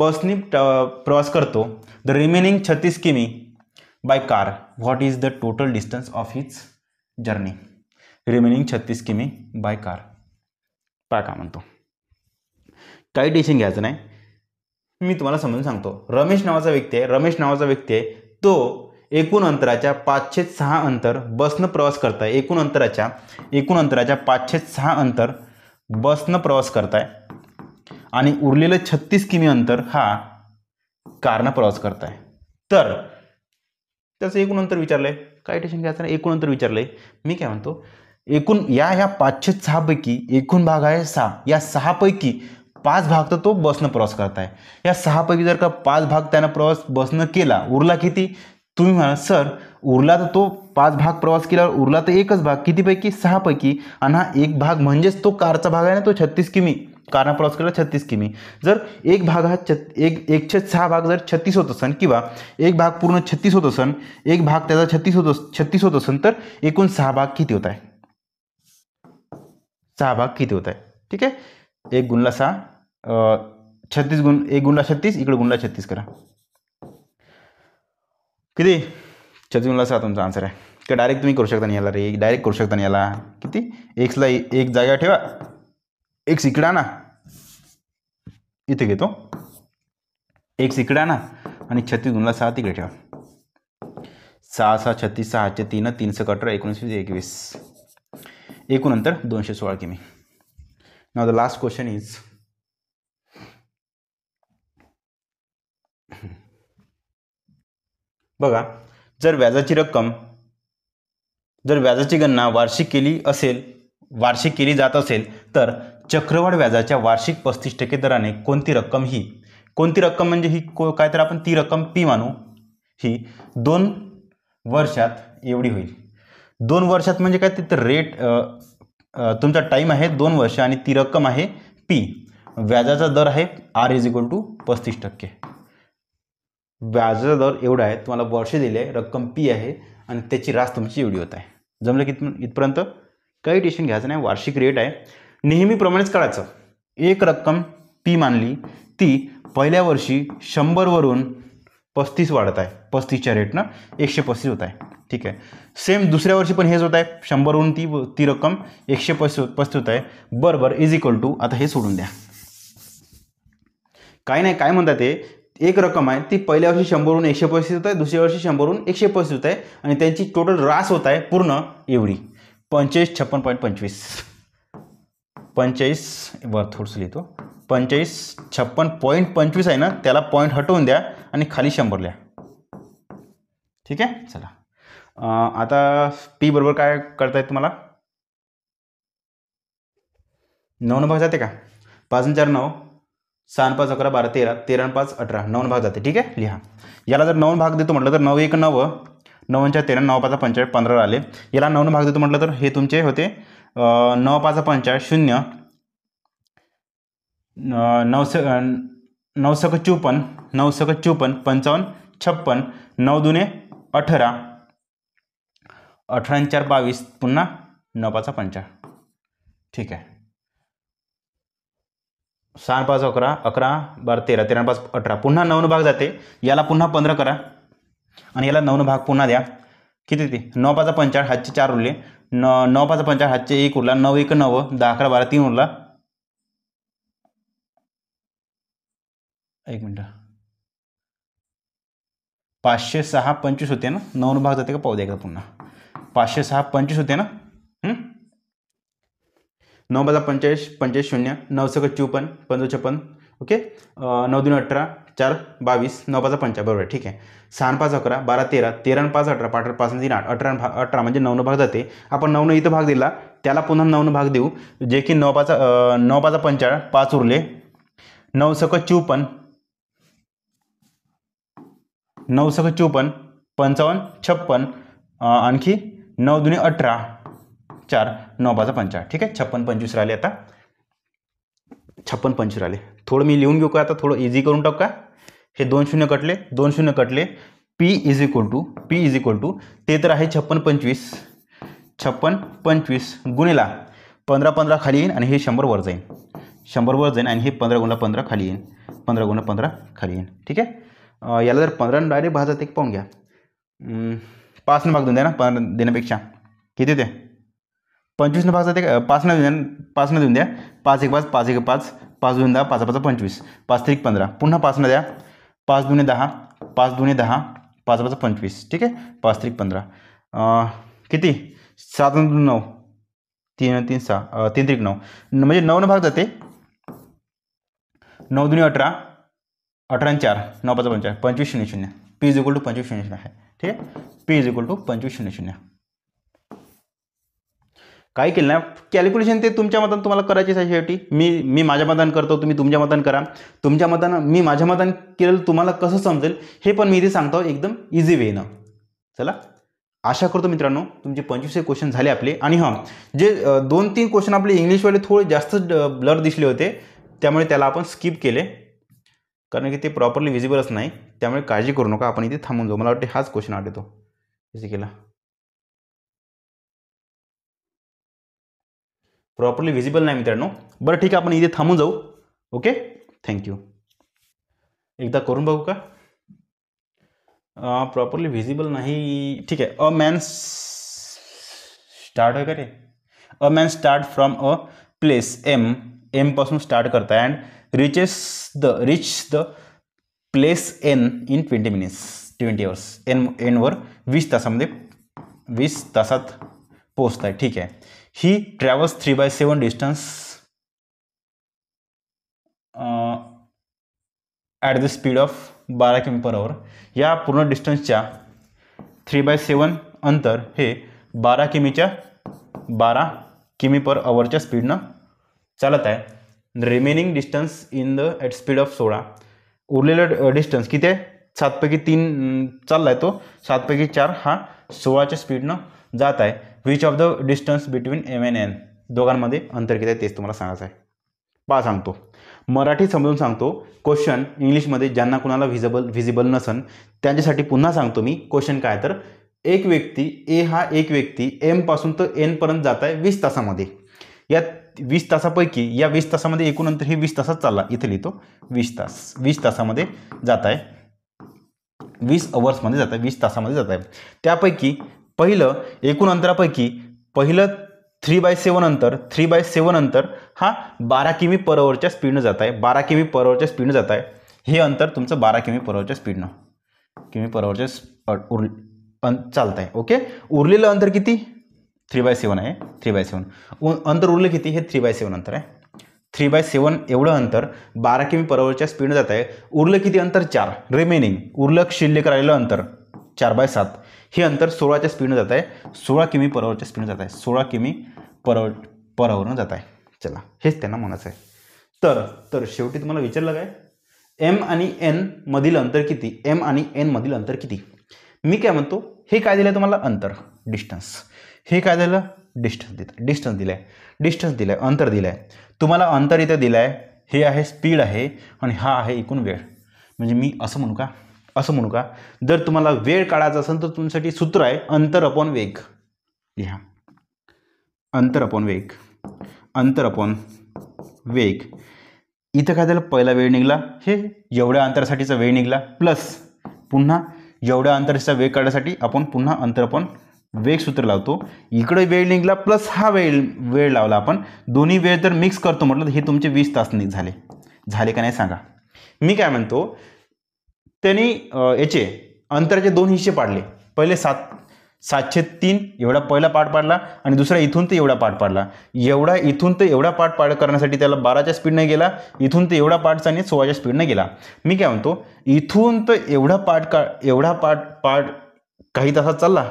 बसनी प्रवास करतो द रिमेनिंग छत्तीस किमी by car what is the total distance of his journey remaining छत्तीस किमी बाय कार पाय का म्हणतो काही टेन्शन घ्यायचं नाही मी तुम्हाला समजून सांगतो रमेश नावाचा व्यक्ती आहे रमेश नावाचा व्यक्ती आहे तो एकूण अंतराच्या पाचशे सहा अंतर बसनं प्रवास करताय एकूण अंतराच्या एकूण अंतराच्या पाचशे सहा अंतर बसनं प्रवास करताय आणि उरलेलं छत्तीस किमी अंतर हा कारनं प्रवास करताय तर त्याचं एकूण अंतर विचारलं आहे काय टेन्शन घ्यायचं एकूण अंतर विचारलं आहे मी काय म्हणतो एकूण या ह्या पाचशे सहापैकी एकूण भाग आहे सहा या सहापैकी पाच भाग तर तो बसनं प्रवास करताय या सहापैकी जर का पाच भाग त्यानं प्रवास बसनं केला उरला किती तुम्ही म्हणाल सर उरला तर तो पाच भाग प्रवास केल्यावर उरला तर एकच भाग कितीपैकी सहापैकी आणि हा एक भाग म्हणजेच तो कारचा भाग आहे ना तो छत्तीस किमी कारना प्रवास केला छत्तीस किमी जर एक भाग हा छत् एक एकशे सहा भाग जर छत्तीस होत असन किंवा एक भाग पूर्ण छत्तीस होत असन एक भाग त्याचा छत्तीस होत छत्तीस होत असन तर एकूण सहा भाग किती होत आहे सहा भाग किती होत आहे ठीक आहे एक गुणला सहा छत्तीस गुण एक गुणला छत्तीस इकडे गुणला छत्तीस करा किती छत्तीसला सहा तुमचा आन्सर आहे का डायरेक्ट तुम्ही करू शकता नाही याला रे डायरेक्ट करू शकता नाही याला किती एक्सला एक जागा ठेवा एक इकडा ना इथे घेतो एक इकडा ना आणि छत्तीस गुणला सहा तिकडे ठेवा सहा सहा छत्तीस सहाचे तीन तीनशे अठरा एकोणीसवीस एकवीस एकूण नंतर दोनशे सोळा किमी नाव द लास्ट क्वेश्चन इज बघा जर व्याजाची रक्कम जर व्याजाची गणना वार्षिक केली असेल वार्षिक केली जात असेल तर चक्रवाढ व्याजाच्या वार्षिक पस्तीस टक्के दराने कोणती रक्कम ही कोणती रक्कम म्हणजे ही को काय तर आपण ती रक्कम पी मानू ही दोन वर्षात एवढी होईल दोन वर्षात म्हणजे काय तिथं रेट तुमचा टाईम आहे दोन वर्ष आणि ती रक्कम आहे पी व्याजाचा दर आहे आर इज इक्वल टू पस्तीस टक्के व्याजाचा दर एवढा आहे तुम्हाला वर्ष दिले रक्कम पी आहे आणि त्याची रास तुमची एवढी होत आहे जमलं की इथपर्यंत काही टेशन घ्यायचं नाही वार्षिक रेट आहे नेहमीप्रमाणेच काढायचं एक रक्कम पी मानली ती पहिल्या वर्षी शंभरवरून पस्तीस वाढत आहे पस्तीसच्या रेटनं एकशे पस्तीस होत आहे ठीक आहे सेम दुसऱ्या वर्षी पण हेच होत आहे शंभरवरून ती ती रक्कम एकशे पस्तीस पस्तीस होत आहे बरोबर इज इक्वल टू आता हे सोडून द्या काय नाही काय म्हणतात ते एक रक्कम आहे ती पहिल्या वर्षी शंभरहून एकशे पस्तीस होत आहे दुसऱ्या वर्षी शंभरहून एकशे पस्तीस होत आहे आणि त्यांची टोटल रास होत आहे पूर्ण एवढी पंचेस छप्पन पॉईंट पंचवीस पंचेचाळीस वर थोडस लिहितो पंचेस छप्पन पॉईंट पंचवीस आहे ना त्याला पॉईंट हटवून द्या आणि खाली शंभर लिहा ठीक आहे चला आता पी बरोबर काय येत तुम्हाला नऊ नंबर जाते का पाच चार नऊ सहा पाच अकरा बारा तेरा तेरा पाच अठरा नऊ भाग जाते ठीक आहे लिहा याला जर नऊ भाग देतो म्हटलं तर नऊ एक नऊ नऊच्या तेरा नऊ पाच पंचाळीस पंधरा आले याला नऊ भाग देतो म्हटलं तर हे तुमचे होते नऊ पाच पंचाळीस शून्य नऊ सक चौपन्न चोपन्न सक चोपन्न पंचावन्न छप्पन नऊ दुने अठरा अठरा चार बावीस पुन्हा नऊ पाच पंचाळ ठीक आहे सहा पाच अकरा अकरा बारा तेरा तेरा पाच अठरा पुन्हा नऊ भाग जाते याला पुन्हा पंधरा करा आणि याला नऊ भाग पुन्हा द्या किती ते नऊ पाच पंचाळ हातचे चार उरले न नऊ पाच पंचाळ हातचे एक उरला नऊ एक नऊ दहा अकरा बारा तीन उरला एक मिनटं पाचशे सहा पंचवीस होते ना नऊ भाग जाते का पाहू द्या एकदा पुन्हा पाचशे सहा पंचवीस होते ना नऊ बाजा पंचेचाळीस पंचेचाळीस शून्य नऊ सक पंधरा छप्पन ओके नऊ दोन अठरा चार बावीस नऊ पाच पंचा बरोबर ठीक आहे सहा पाच अकरा बारा तेरा तेरा पाच अठरा पाठ पाच तीन आठ अठरा भा अठरा म्हणजे नऊनं भाग जाते आपण नऊनं इथं भाग दिला त्याला पुन्हा नऊनं भाग देऊ जे की नऊ पाच नऊ पाच पंचाळ पाच उरले नऊ सक चौपन्न नऊ सक चौपन्न पंचावन्न छप्पन आणखी नऊ दुने अठरा चार नऊ बाजा पंचा ठीक आहे छप्पन पंचवीस राहिले आता छप्पन पंचवीस राहिले थोडं मी लिहून घेऊ का आता थोडं इझी करून टाकू का हे दोन शून्य कटले दोन शून्य कटले P is equal to P is equal to ते तर आहे छप्पन पंचवीस छप्पन पंचवीस गुणेला पंधरा पंधरा खाली येईन आणि हे शंभर वर जाईन शंभर वर जाईन आणि हे पंधरा गुणा पंधरा खाली येईन पंधरा गुणा पंधरा खाली येईन ठीक आहे याला जर पंधरा डायरेक्ट भाजात एक पाहून घ्या पाच भाग देऊन द्या ना पंधरा देण्यापेक्षा किती ते पंचवीसनं भाग जाते पाचनं देऊन द्या पाचनं देऊन द्या पाच एक पाच पाच एक पाच पाच दोन दहा पाच पाच पंचवीस पाच तारीख पंधरा पुन्हा पाचनं द्या पाच दोन दहा पाच दोन दहा पाच पाच पंचवीस ठीक आहे पाच तारीख पंधरा किती सात दोन नऊ तीन तीन सहा तीन तारीख नऊ म्हणजे नऊनं भाग जाते नऊ दुनी अठरा अठरा चार नऊ पाच पंचाळ पंचवीस शून्य शून्य पी इज इक्वल टू पंचवीस शून्य शून्य आहे ठीक आहे पी इज इक्वल टू पंचवीस शून्य शून्य काय केलं ना कॅल्क्युलेशन ते तुमच्या मतान तुम्हाला करायचे आहे शेवटी मी मी माझ्या मतान करतो तुम्ही तुमच्या मतान करा तुमच्या मतानं मी माझ्या मतान केलं तुम्हाला कसं समजेल हे पण मी इथे सांगतो एकदम इझी वेनं चला आशा करतो मित्रांनो तुमचे पंचवीसशे क्वेश्चन झाले आपले आणि हां जे दोन तीन क्वेश्चन आपले इंग्लिशवाले थोडे जास्त ब्लर दिसले होते त्यामुळे त्याला आपण स्किप केले कारण की ते प्रॉपरली विजिबलच नाही त्यामुळे काळजी करू नका आपण इथे थांबून जाऊ मला वाटते हाच क्वेश्चन आठवतो इथे केला प्रॉपरली विजिबल नहीं मित्रों बर ठीक अपन इधे इथे जाऊ ओके यू एकदा करूँ बहू का प्रॉपरली विजिबल नहीं ठीक है अ मैन स्टार्ट है करे a man start from a place M M पास स्टार्ट करता है and reaches the reach the place N in twenty minutes twenty hours N वर वीस तासामध्ये वीस तासत पोचता है ठीक है he travels three by seven distance at the speed of बारा किमी पर आवर या पूर्ण डिस्टन्सच्या थ्री बाय सेवन अंतर हे बारा किमीच्या बारा किमी पर आवरच्या स्पीडनं चालत आहे remaining distance in the at speed of सोळा उरलेलं डिस्टन्स किती आहे सातपैकी तीन चालला आहे तो सातपैकी चार हा सोळाच्या स्पीडनं जात आहे which of the distance between M N N दोघांमध्ये अंतर किती आहे तेच तुम्हाला सांगायचं आहे पा सांगतो मराठी समजून सांगतो क्वेश्चन इंग्लिशमध्ये ज्यांना कुणाला व्हिजिबल व्हिजिबल नसन त्यांच्यासाठी पुन्हा सांगतो मी क्वेश्चन काय तर एक व्यक्ती ए हा एक व्यक्ती एमपासून तर एनपर्यंत जात आहे वीस तासामध्ये या वीस तासापैकी या वीस तासामध्ये एकूण अंतर हे वीस तासात चालला इथे लिहितो वीस तास वीस तासामध्ये जात आहे वीस अवर्समध्ये जात आहे वीस तासामध्ये जात आहे त्यापैकी पहिलं एकूण अंतरापैकी पहिलं थ्री बाय सेवन अंतर थ्री बाय सेवन अंतर हा बारा किमी पर स्पीडनं जात आहे बारा किमी परवरच्या स्पीडनं जात आहे हे अंतर तुमचं बारा किमी परवरच्या स्पीडनं किमी पर आवरच्या उर चालत आहे ओके उरलेलं अंतर किती थ्री बाय सेवन आहे थ्री बाय सेवन अंतर उरलं किती हे थ्री बाय सेवन अंतर आहे थ्री बाय सेवन एवढं अंतर बारा किमी परवरच्या स्पीडनं जात आहे उरलं किती अंतर चार रिमेनिंग उरलं शिल्लक राहिलेलं अंतर चार बाय सात हे अंतर सोळाच्या स्पीडनं जात आहे सोळा किमी पर स्पीडनं जात आहे सोळा किमी पर परावरनं जात आहे चला हेच त्यांना म्हणायचं आहे तर तर शेवटी तुम्हाला विचारलं काय एम आणि एन मधील अंतर किती एम आणि एन मधील अंतर किती मी काय म्हणतो हे काय दिलं तुम्हाला अंतर डिस्टन्स हे काय दिलं डिस्टन्स देत डिस्टन्स दिलं डिस्टन्स दिलं अंतर दिलं आहे तुम्हाला अंतर इथं दिलं आहे हे आहे स्पीड आहे आणि हा आहे एकूण वेळ म्हणजे मी असं म्हणू का असं म्हणू का जर तुम्हाला वेळ काढायचा असेल तर तुमच्यासाठी सूत्र आहे अंतर अपॉन वेग लिहा अंतर अपॉन वेग अंतर अपॉन वेग इथं काय झालं पहिला वेळ निघला हे एवढ्या अंतरासाठीचा वेळ निघला प्लस पुन्हा एवढ्या अंतराचा वेग काढण्यासाठी आपण पुन्हा अंतर अपॉन वेग सूत्र लावतो इकडे वेळ निघला प्लस हा वेळ वेळ लावला आपण दोन्ही वेळ तर मिक्स करतो म्हटलं हे तुमचे वीस तास निघ झाले झाले का नाही सांगा मी काय म्हणतो त्यांनी याचे अंतराचे दोन हिस्से पाडले पहिले सात सातशे तीन एवढा पहिला पाठ पाडला आणि दुसरा इथून ते एवढा पाठ पाडला एवढा इथून ते एवढा पाठ पाड करण्यासाठी त्याला बाराच्या स्पीडने गेला इथून ते एवढा पाठचा आणि सोळाच्या स्पीडने गेला मी काय म्हणतो इथून तर एवढा पाठ का एवढा पाठ पाठ काही तासात चालला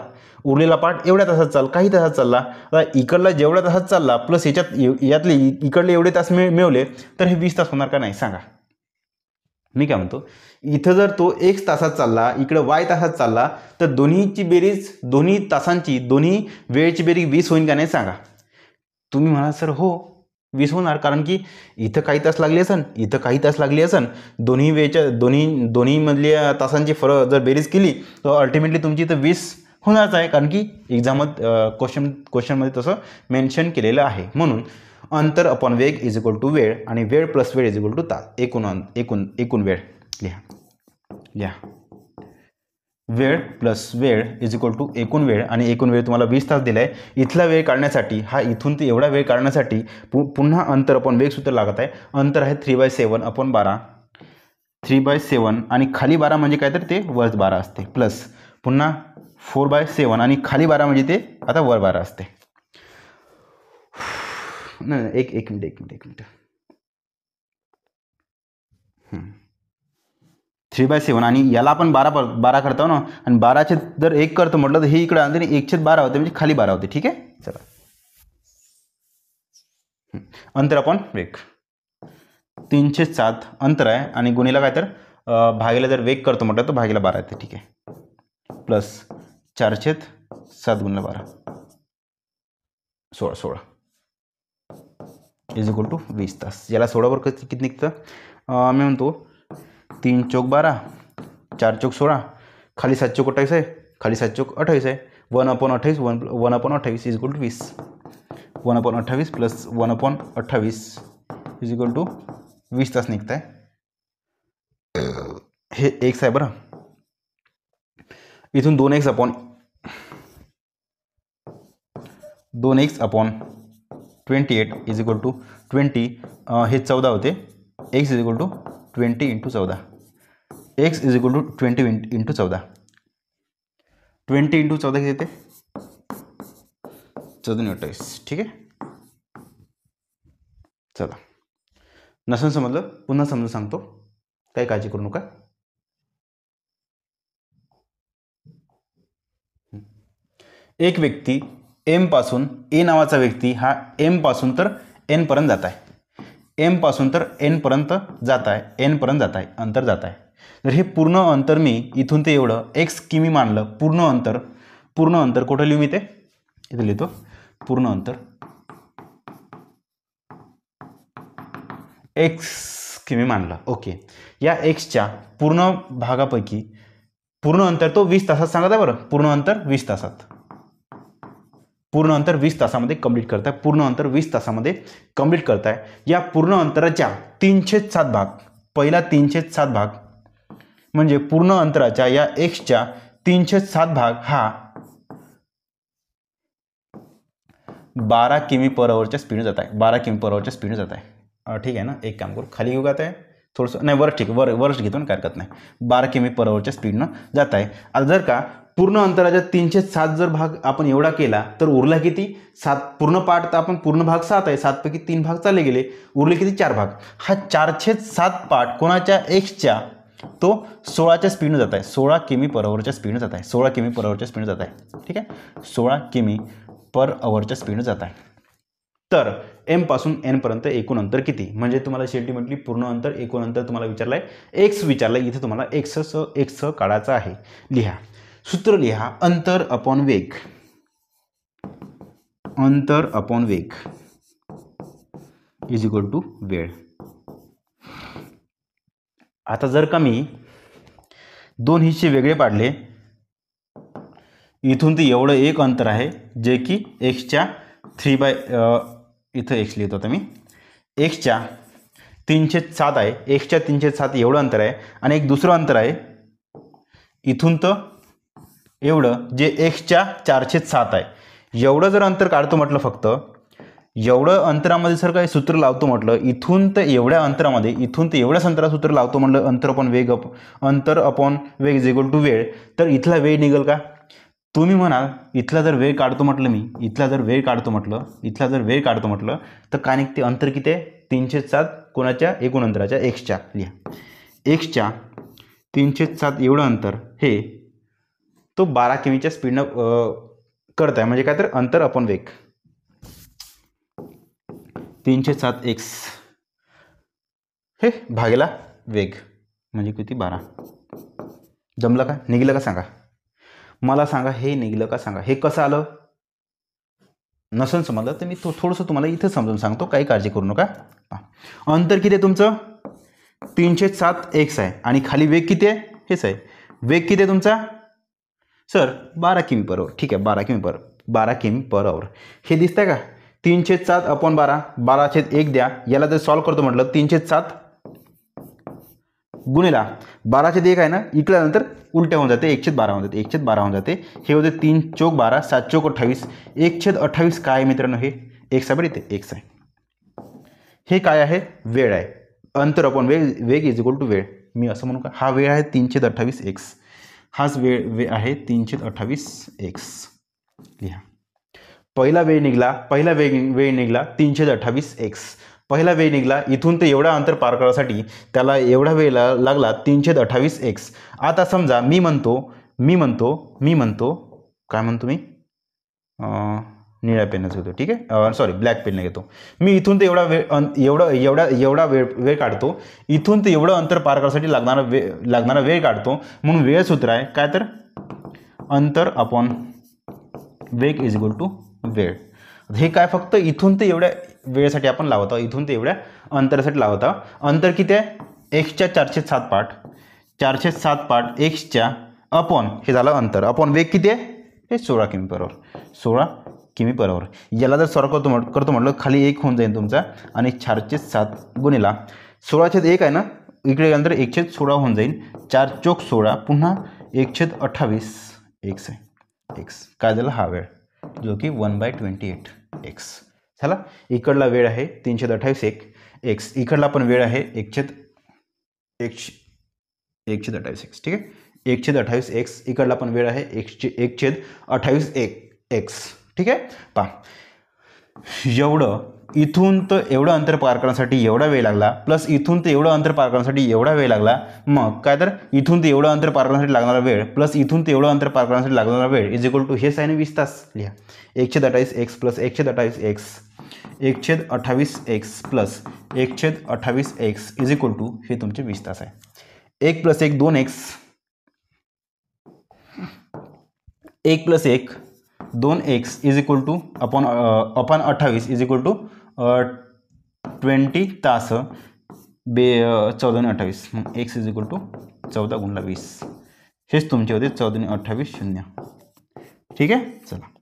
उरलेला पाठ एवढ्या तासात चाल काही तासात चालला आता इकडला जेवढा तासात चालला प्लस याच्यात यातले इकडले एवढे तास मिळ मिळवले तर हे वीस तास होणार का नाही सांगा मी काय म्हणतो इथं जर तो एक तासात चालला इकडं वाय तासात चालला तर दोन्हीची बेरीज दोन्ही तासांची दोन्ही वेळेची बेरीज वीस होईल का नाही सांगा तुम्ही म्हणाल सर हो वीस होणार कारण की इथं काही तास लागले असन इथं काही तास लागले असन दोन्ही वेळच्या दोन्ही दोन्हीमधल्या तासांची फरक जर बेरीज केली तर अल्टिमेटली तुमची इथं वीस होणारच आहे कारण की एक्झामत क्वेश्चन क्वेश्चनमध्ये तसं मेन्शन केलेलं आहे म्हणून अंतर अपॉन वेग इज इक्वल टू वेळ आणि वेळ प्लस वेळ इज इक्वल टू तास एकूण एकूण एकूण वेळ लिहा लिहा वेळ प्लस वेळ इज इक्वल टू एकूण वेळ आणि एकूण वेळ तुम्हाला वीस तास दिला आहे इथला वेळ काढण्यासाठी हा इथून ते एवढा वेळ काढण्यासाठी पु पुन्हा अंतर अपॉन सुद्धा लागत आहे अंतर आहे थ्री बाय सेवन अपॉन बारा थ्री बाय सेवन आणि खाली बारा म्हणजे काय तर ते वर बारा असते प्लस पुन्हा फोर बाय सेवन आणि खाली बारा म्हणजे ते आता वर बारा असते नाही एक एक मिनिट एक मिनिट एक मिनिट थ्री बाय सेवन आणि याला आपण बारा पर बारा करतो ना आणि बाराचे जर एक करतो म्हटलं तर हे इकडं आणि एकशे बारा होते म्हणजे खाली बारा होते ठीक आहे चला अंतर आपण वेग तीनशे सात अंतर आहे आणि गुणीला काय तर भागीला जर वेग करतो म्हटलं तर भागीला बारा येते ठीक आहे प्लस चारशेत सात गुणला बारा सोळा सोळा इज इक्वल टू वीस तास याला सोळावर कधी किती निघतं मी म्हणतो तीन चौक बारह चार चौक सोळा खाली सात चौक अट्ठाईस है खाली सात चौक अट्ठाईस है वन अपॉन अट्ठाईस वन वन अपॉन अठ्ठावीस इज इक्वल टू वीस वन अपॉन अट्ठावी प्लस वन अपॉन अट्ठावी इज इक्वल टू वीस तास निकता है हे एक्स आहे बरं इथून दोन एक्स अपॉन दोन X upon twenty eight is equal to twenty हे चौदा होते X is equal to twenty into चौदा X is equal to twenty into चौदा ट्वेंटी इंटू चौदा किती येते चौदा अठ्ठावीस ठीक आहे चला नसेल समजलं पुन्हा समजून सांगतो काही काळजी करू नका एक व्यक्ती एमपासून ए नावाचा व्यक्ती हा एमपासून तर एनपर्यंत जात आहे एमपासून तर एनपर्यंत जात आहे एनपर्यंत जात आहे अंतर जात आहे तर हे पूर्ण अंतर मी इथून ते एवढं एक्स किमी मानलं पूर्ण अंतर पूर्ण अंतर कुठं लिहू मी ते इथं लिहितो पूर्ण अंतर एक्स किमी मानलं ओके या एक्सच्या पूर्ण भागापैकी पूर्ण अंतर तो वीस तासात सांगत आहे बरं पूर्ण अंतर वीस तासात पूर्ण अंतर वीस तासामध्ये कंप्लीट करताय पूर्ण अंतर वीस तासामध्ये कंप्लीट करताय या पूर्ण अंतराच्या तीनशे सात भाग पहिला तीनशे सात भाग म्हणजे पूर्ण अंतराच्या या एक्सच्या तीनशे सात भाग हा बारा किमी पर स्पीड स्पीडने जात आहे बारा किमी पर स्पीड स्पीडने जात आहे ठीक आहे ना एक काम करू खाली घेऊ जात आहे थोडंसं नाही वर ठीक वर वर्ष घेतो ना काय हरकत नाही बारा किमी पर स्पीडनं जात आहे आता जर का पूर्ण अंतराच्या तीनशे सात जर भाग आपण एवढा केला तर उरला किती सात पूर्ण पाठ तर आपण पूर्ण भाग सात आहे सातपैकी तीन भाग चालले गेले उरले किती चार भाग हा चारशे सात पाठ कोणाच्या एक्सच्या तो सोळाच्या स्पीडनं जात आहे सोळा किमी पर अवरच्या स्पीडनं जात आहे सोळा किमी पर अवरच्या स्पीडनं जात आहे ठीक आहे सोळा किमी पर अवरच्या स्पीडनं जात आहे तर एमपासून एनपर्यंत एकूण अंतर किती म्हणजे तुम्हाला शेवटी म्हटली पूर्ण अंतर एकूण अंतर तुम्हाला विचारलं आहे एक्स विचारलं इथे तुम्हाला एक्स एक्स काढायचा आहे लिहा सूत्र लिहा अंतर अपॉन वेग अंतर अपॉन वेग इज इक्वल टू वेळ आता जर का मी दोन हिस्से वेगळे पाडले इथून ते एवढं एक अंतर आहे जे की एक्सच्या थ्री बाय इथं एक्स लिहित होता मी एक्सच्या तीनशे सात आहे एक्सच्या तीनशे सात एवढं अंतर आहे आणि एक दुसरं अंतर आहे इथून तर एवढं जे एक्सच्या चारशे सात आहे एवढं जर अंतर काढतो म्हटलं फक्त एवढं अंतरामध्ये सर काही सूत्र लावतो म्हटलं इथून तर एवढ्या अंतरामध्ये इथून तर एवढ्याच अंतरात सूत्र लावतो म्हटलं अंतर अपॉन वेग अप अंतर अपॉन वेग इज इक्वल टू वेळ तर इथला वेळ निघेल का तुम्ही म्हणाल इथला जर वेळ काढतो म्हटलं मी इथला जर वेळ काढतो म्हटलं इथला जर वेळ काढतो म्हटलं तर काय निघते अंतर किती आहे तीनशे सात कोणाच्या एकूण अंतराच्या एक्सच्या लिहा एक्सच्या तीनशे सात एवढं अंतर हे तो बारा किमीच्या स्पीडनं करत आहे म्हणजे काय तर अंतर आपण वेग तीनशे सात एक्स हे भागेला वेग म्हणजे किती बारा जमलं का निघलं का सांगा मला सांगा हे निघलं का सांगा हे कसं आलं नसन समजलं तर मी थो थोडंसं तुम्हाला इथं समजून सांगतो काही काळजी करू नका अंतर किती आहे तुमचं तीनशे सात एक्स आहे आणि खाली वेग किती आहे हेच आहे वेग किती आहे तुमचा सर बारा किमी पर अवर ठीक आहे बारा किमी पर बारा किमी पर आवर हे आहे का तीनशे सात अपॉन बारा बारा छेद एक द्या याला जर सॉल्व्ह करतो म्हटलं तीनशे सात बारा छेद एक आहे ना इकल्यानंतर उलट्या होऊन जाते एकशेत बारा होऊन जाते एकशेत बारा होऊन जाते हे होते तीन चोक बारा सात चोक अठ्ठावीस छेद अठ्ठावीस काय मित्रांनो हे एक साबर येते एक्स आहे हे काय आहे वेळ आहे अंतर अपॉन वेग वेग इज इक्वल टू वेळ मी असं म्हणू का हा वेळ आहे तीनशे अठ्ठावीस एक्स हाच वेळ वे आहे तीनशे अठ्ठावीस एक्स लिहा पहिला वेळ निघाला पहिला वेग वेळ निघाला तीनशे अठ्ठावीस एक्स पहिला वेळ निघाला इथून ते एवढा अंतर पार करायसाठी त्याला एवढा वेळ लागला तीनशे अठ्ठावीस एक्स आता समजा मी म्हणतो मी म्हणतो मी म्हणतो काय म्हणतो मी निळ्या पेनच घेतो ठीक आहे सॉरी ब्लॅक पेनने घेतो मी इथून ते एवढा वेळ एवढं एवढा एवढा वेळ वेळ काढतो इथून ते एवढं अंतर पार करण्यासाठी लागणारा वे लागणारा वेळ काढतो म्हणून वेळ सूत्र आहे काय तर अंतर अपॉन वेग इज इक्वल टू वेळ हे काय फक्त इथून ते एवढ्या वेळेसाठी आपण लावत इथून ते एवढ्या अंतरासाठी लावता अंतर किती आहे एक्सच्या चारशे सात पाठ चारशे सात पाठ एक्सच्या अपॉन हे झालं अंतर अपॉन वेग किती आहे हे सोळा किमी बरोबर सोळा किमी मी बरोबर याला जर सॉल्व करतो म्हट करतो म्हटलं खाली एक होऊन जाईल तुमचा आणि चारशे सात गुणिला छेद एक आहे ना इकडे गेल्यानंतर एकशे सोळा होऊन जाईल चार चोक सोळा पुन्हा एकशे अठ्ठावीस एक्स आहे एक्स काय झालं हा वेळ जो की one by twenty eight X झाला इकडला वेळ आहे तीनशे अठ्ठावीस एक एक्स इकडला पण वेळ आहे एकशे एकशे एकशे अठ्ठावीस एक्स ठीक आहे एकशे अठ्ठावीस एक्स इकडला पण वेळ आहे एकशे एकशे अठ्ठावीस एक एक्स ठीक आहे पा एवढं इथून तर एवढं अंतर पार करण्यासाठी एवढा वेळ लागला प्लस इथून तर एवढं अंतर पार करण्यासाठी एवढा वेळ लागला मग काय तर इथून ते एवढं अंतर पार करण्यासाठी लागणारा वेळ प्लस इथून ते एवढं अंतर पार करण्यासाठी लागणारा वेळ इज इक्वल टू हे साईन वीस तास लिहा एकशे अठ्ठावीस एक्स प्लस एकशे अठ्ठावीस एक्स एकशेद अठ्ठावीस एक्स प्लस एकशेद अठ्ठावीस एक्स इज इक्वल टू हे तुमचे वीस तास आहे एक प्लस एक दोन एक्स एक प्लस एक दोन X is equal to upon upon अठ्ठावीस इज इक्वल टू ट्वेंटी तास बे आणि अठ्ठावीस मग एक्स इज इक्वल टू चौदा गुणला वीस हेच तुमचे होते चौदाने अठ्ठावीस शून्य ठीक आहे चला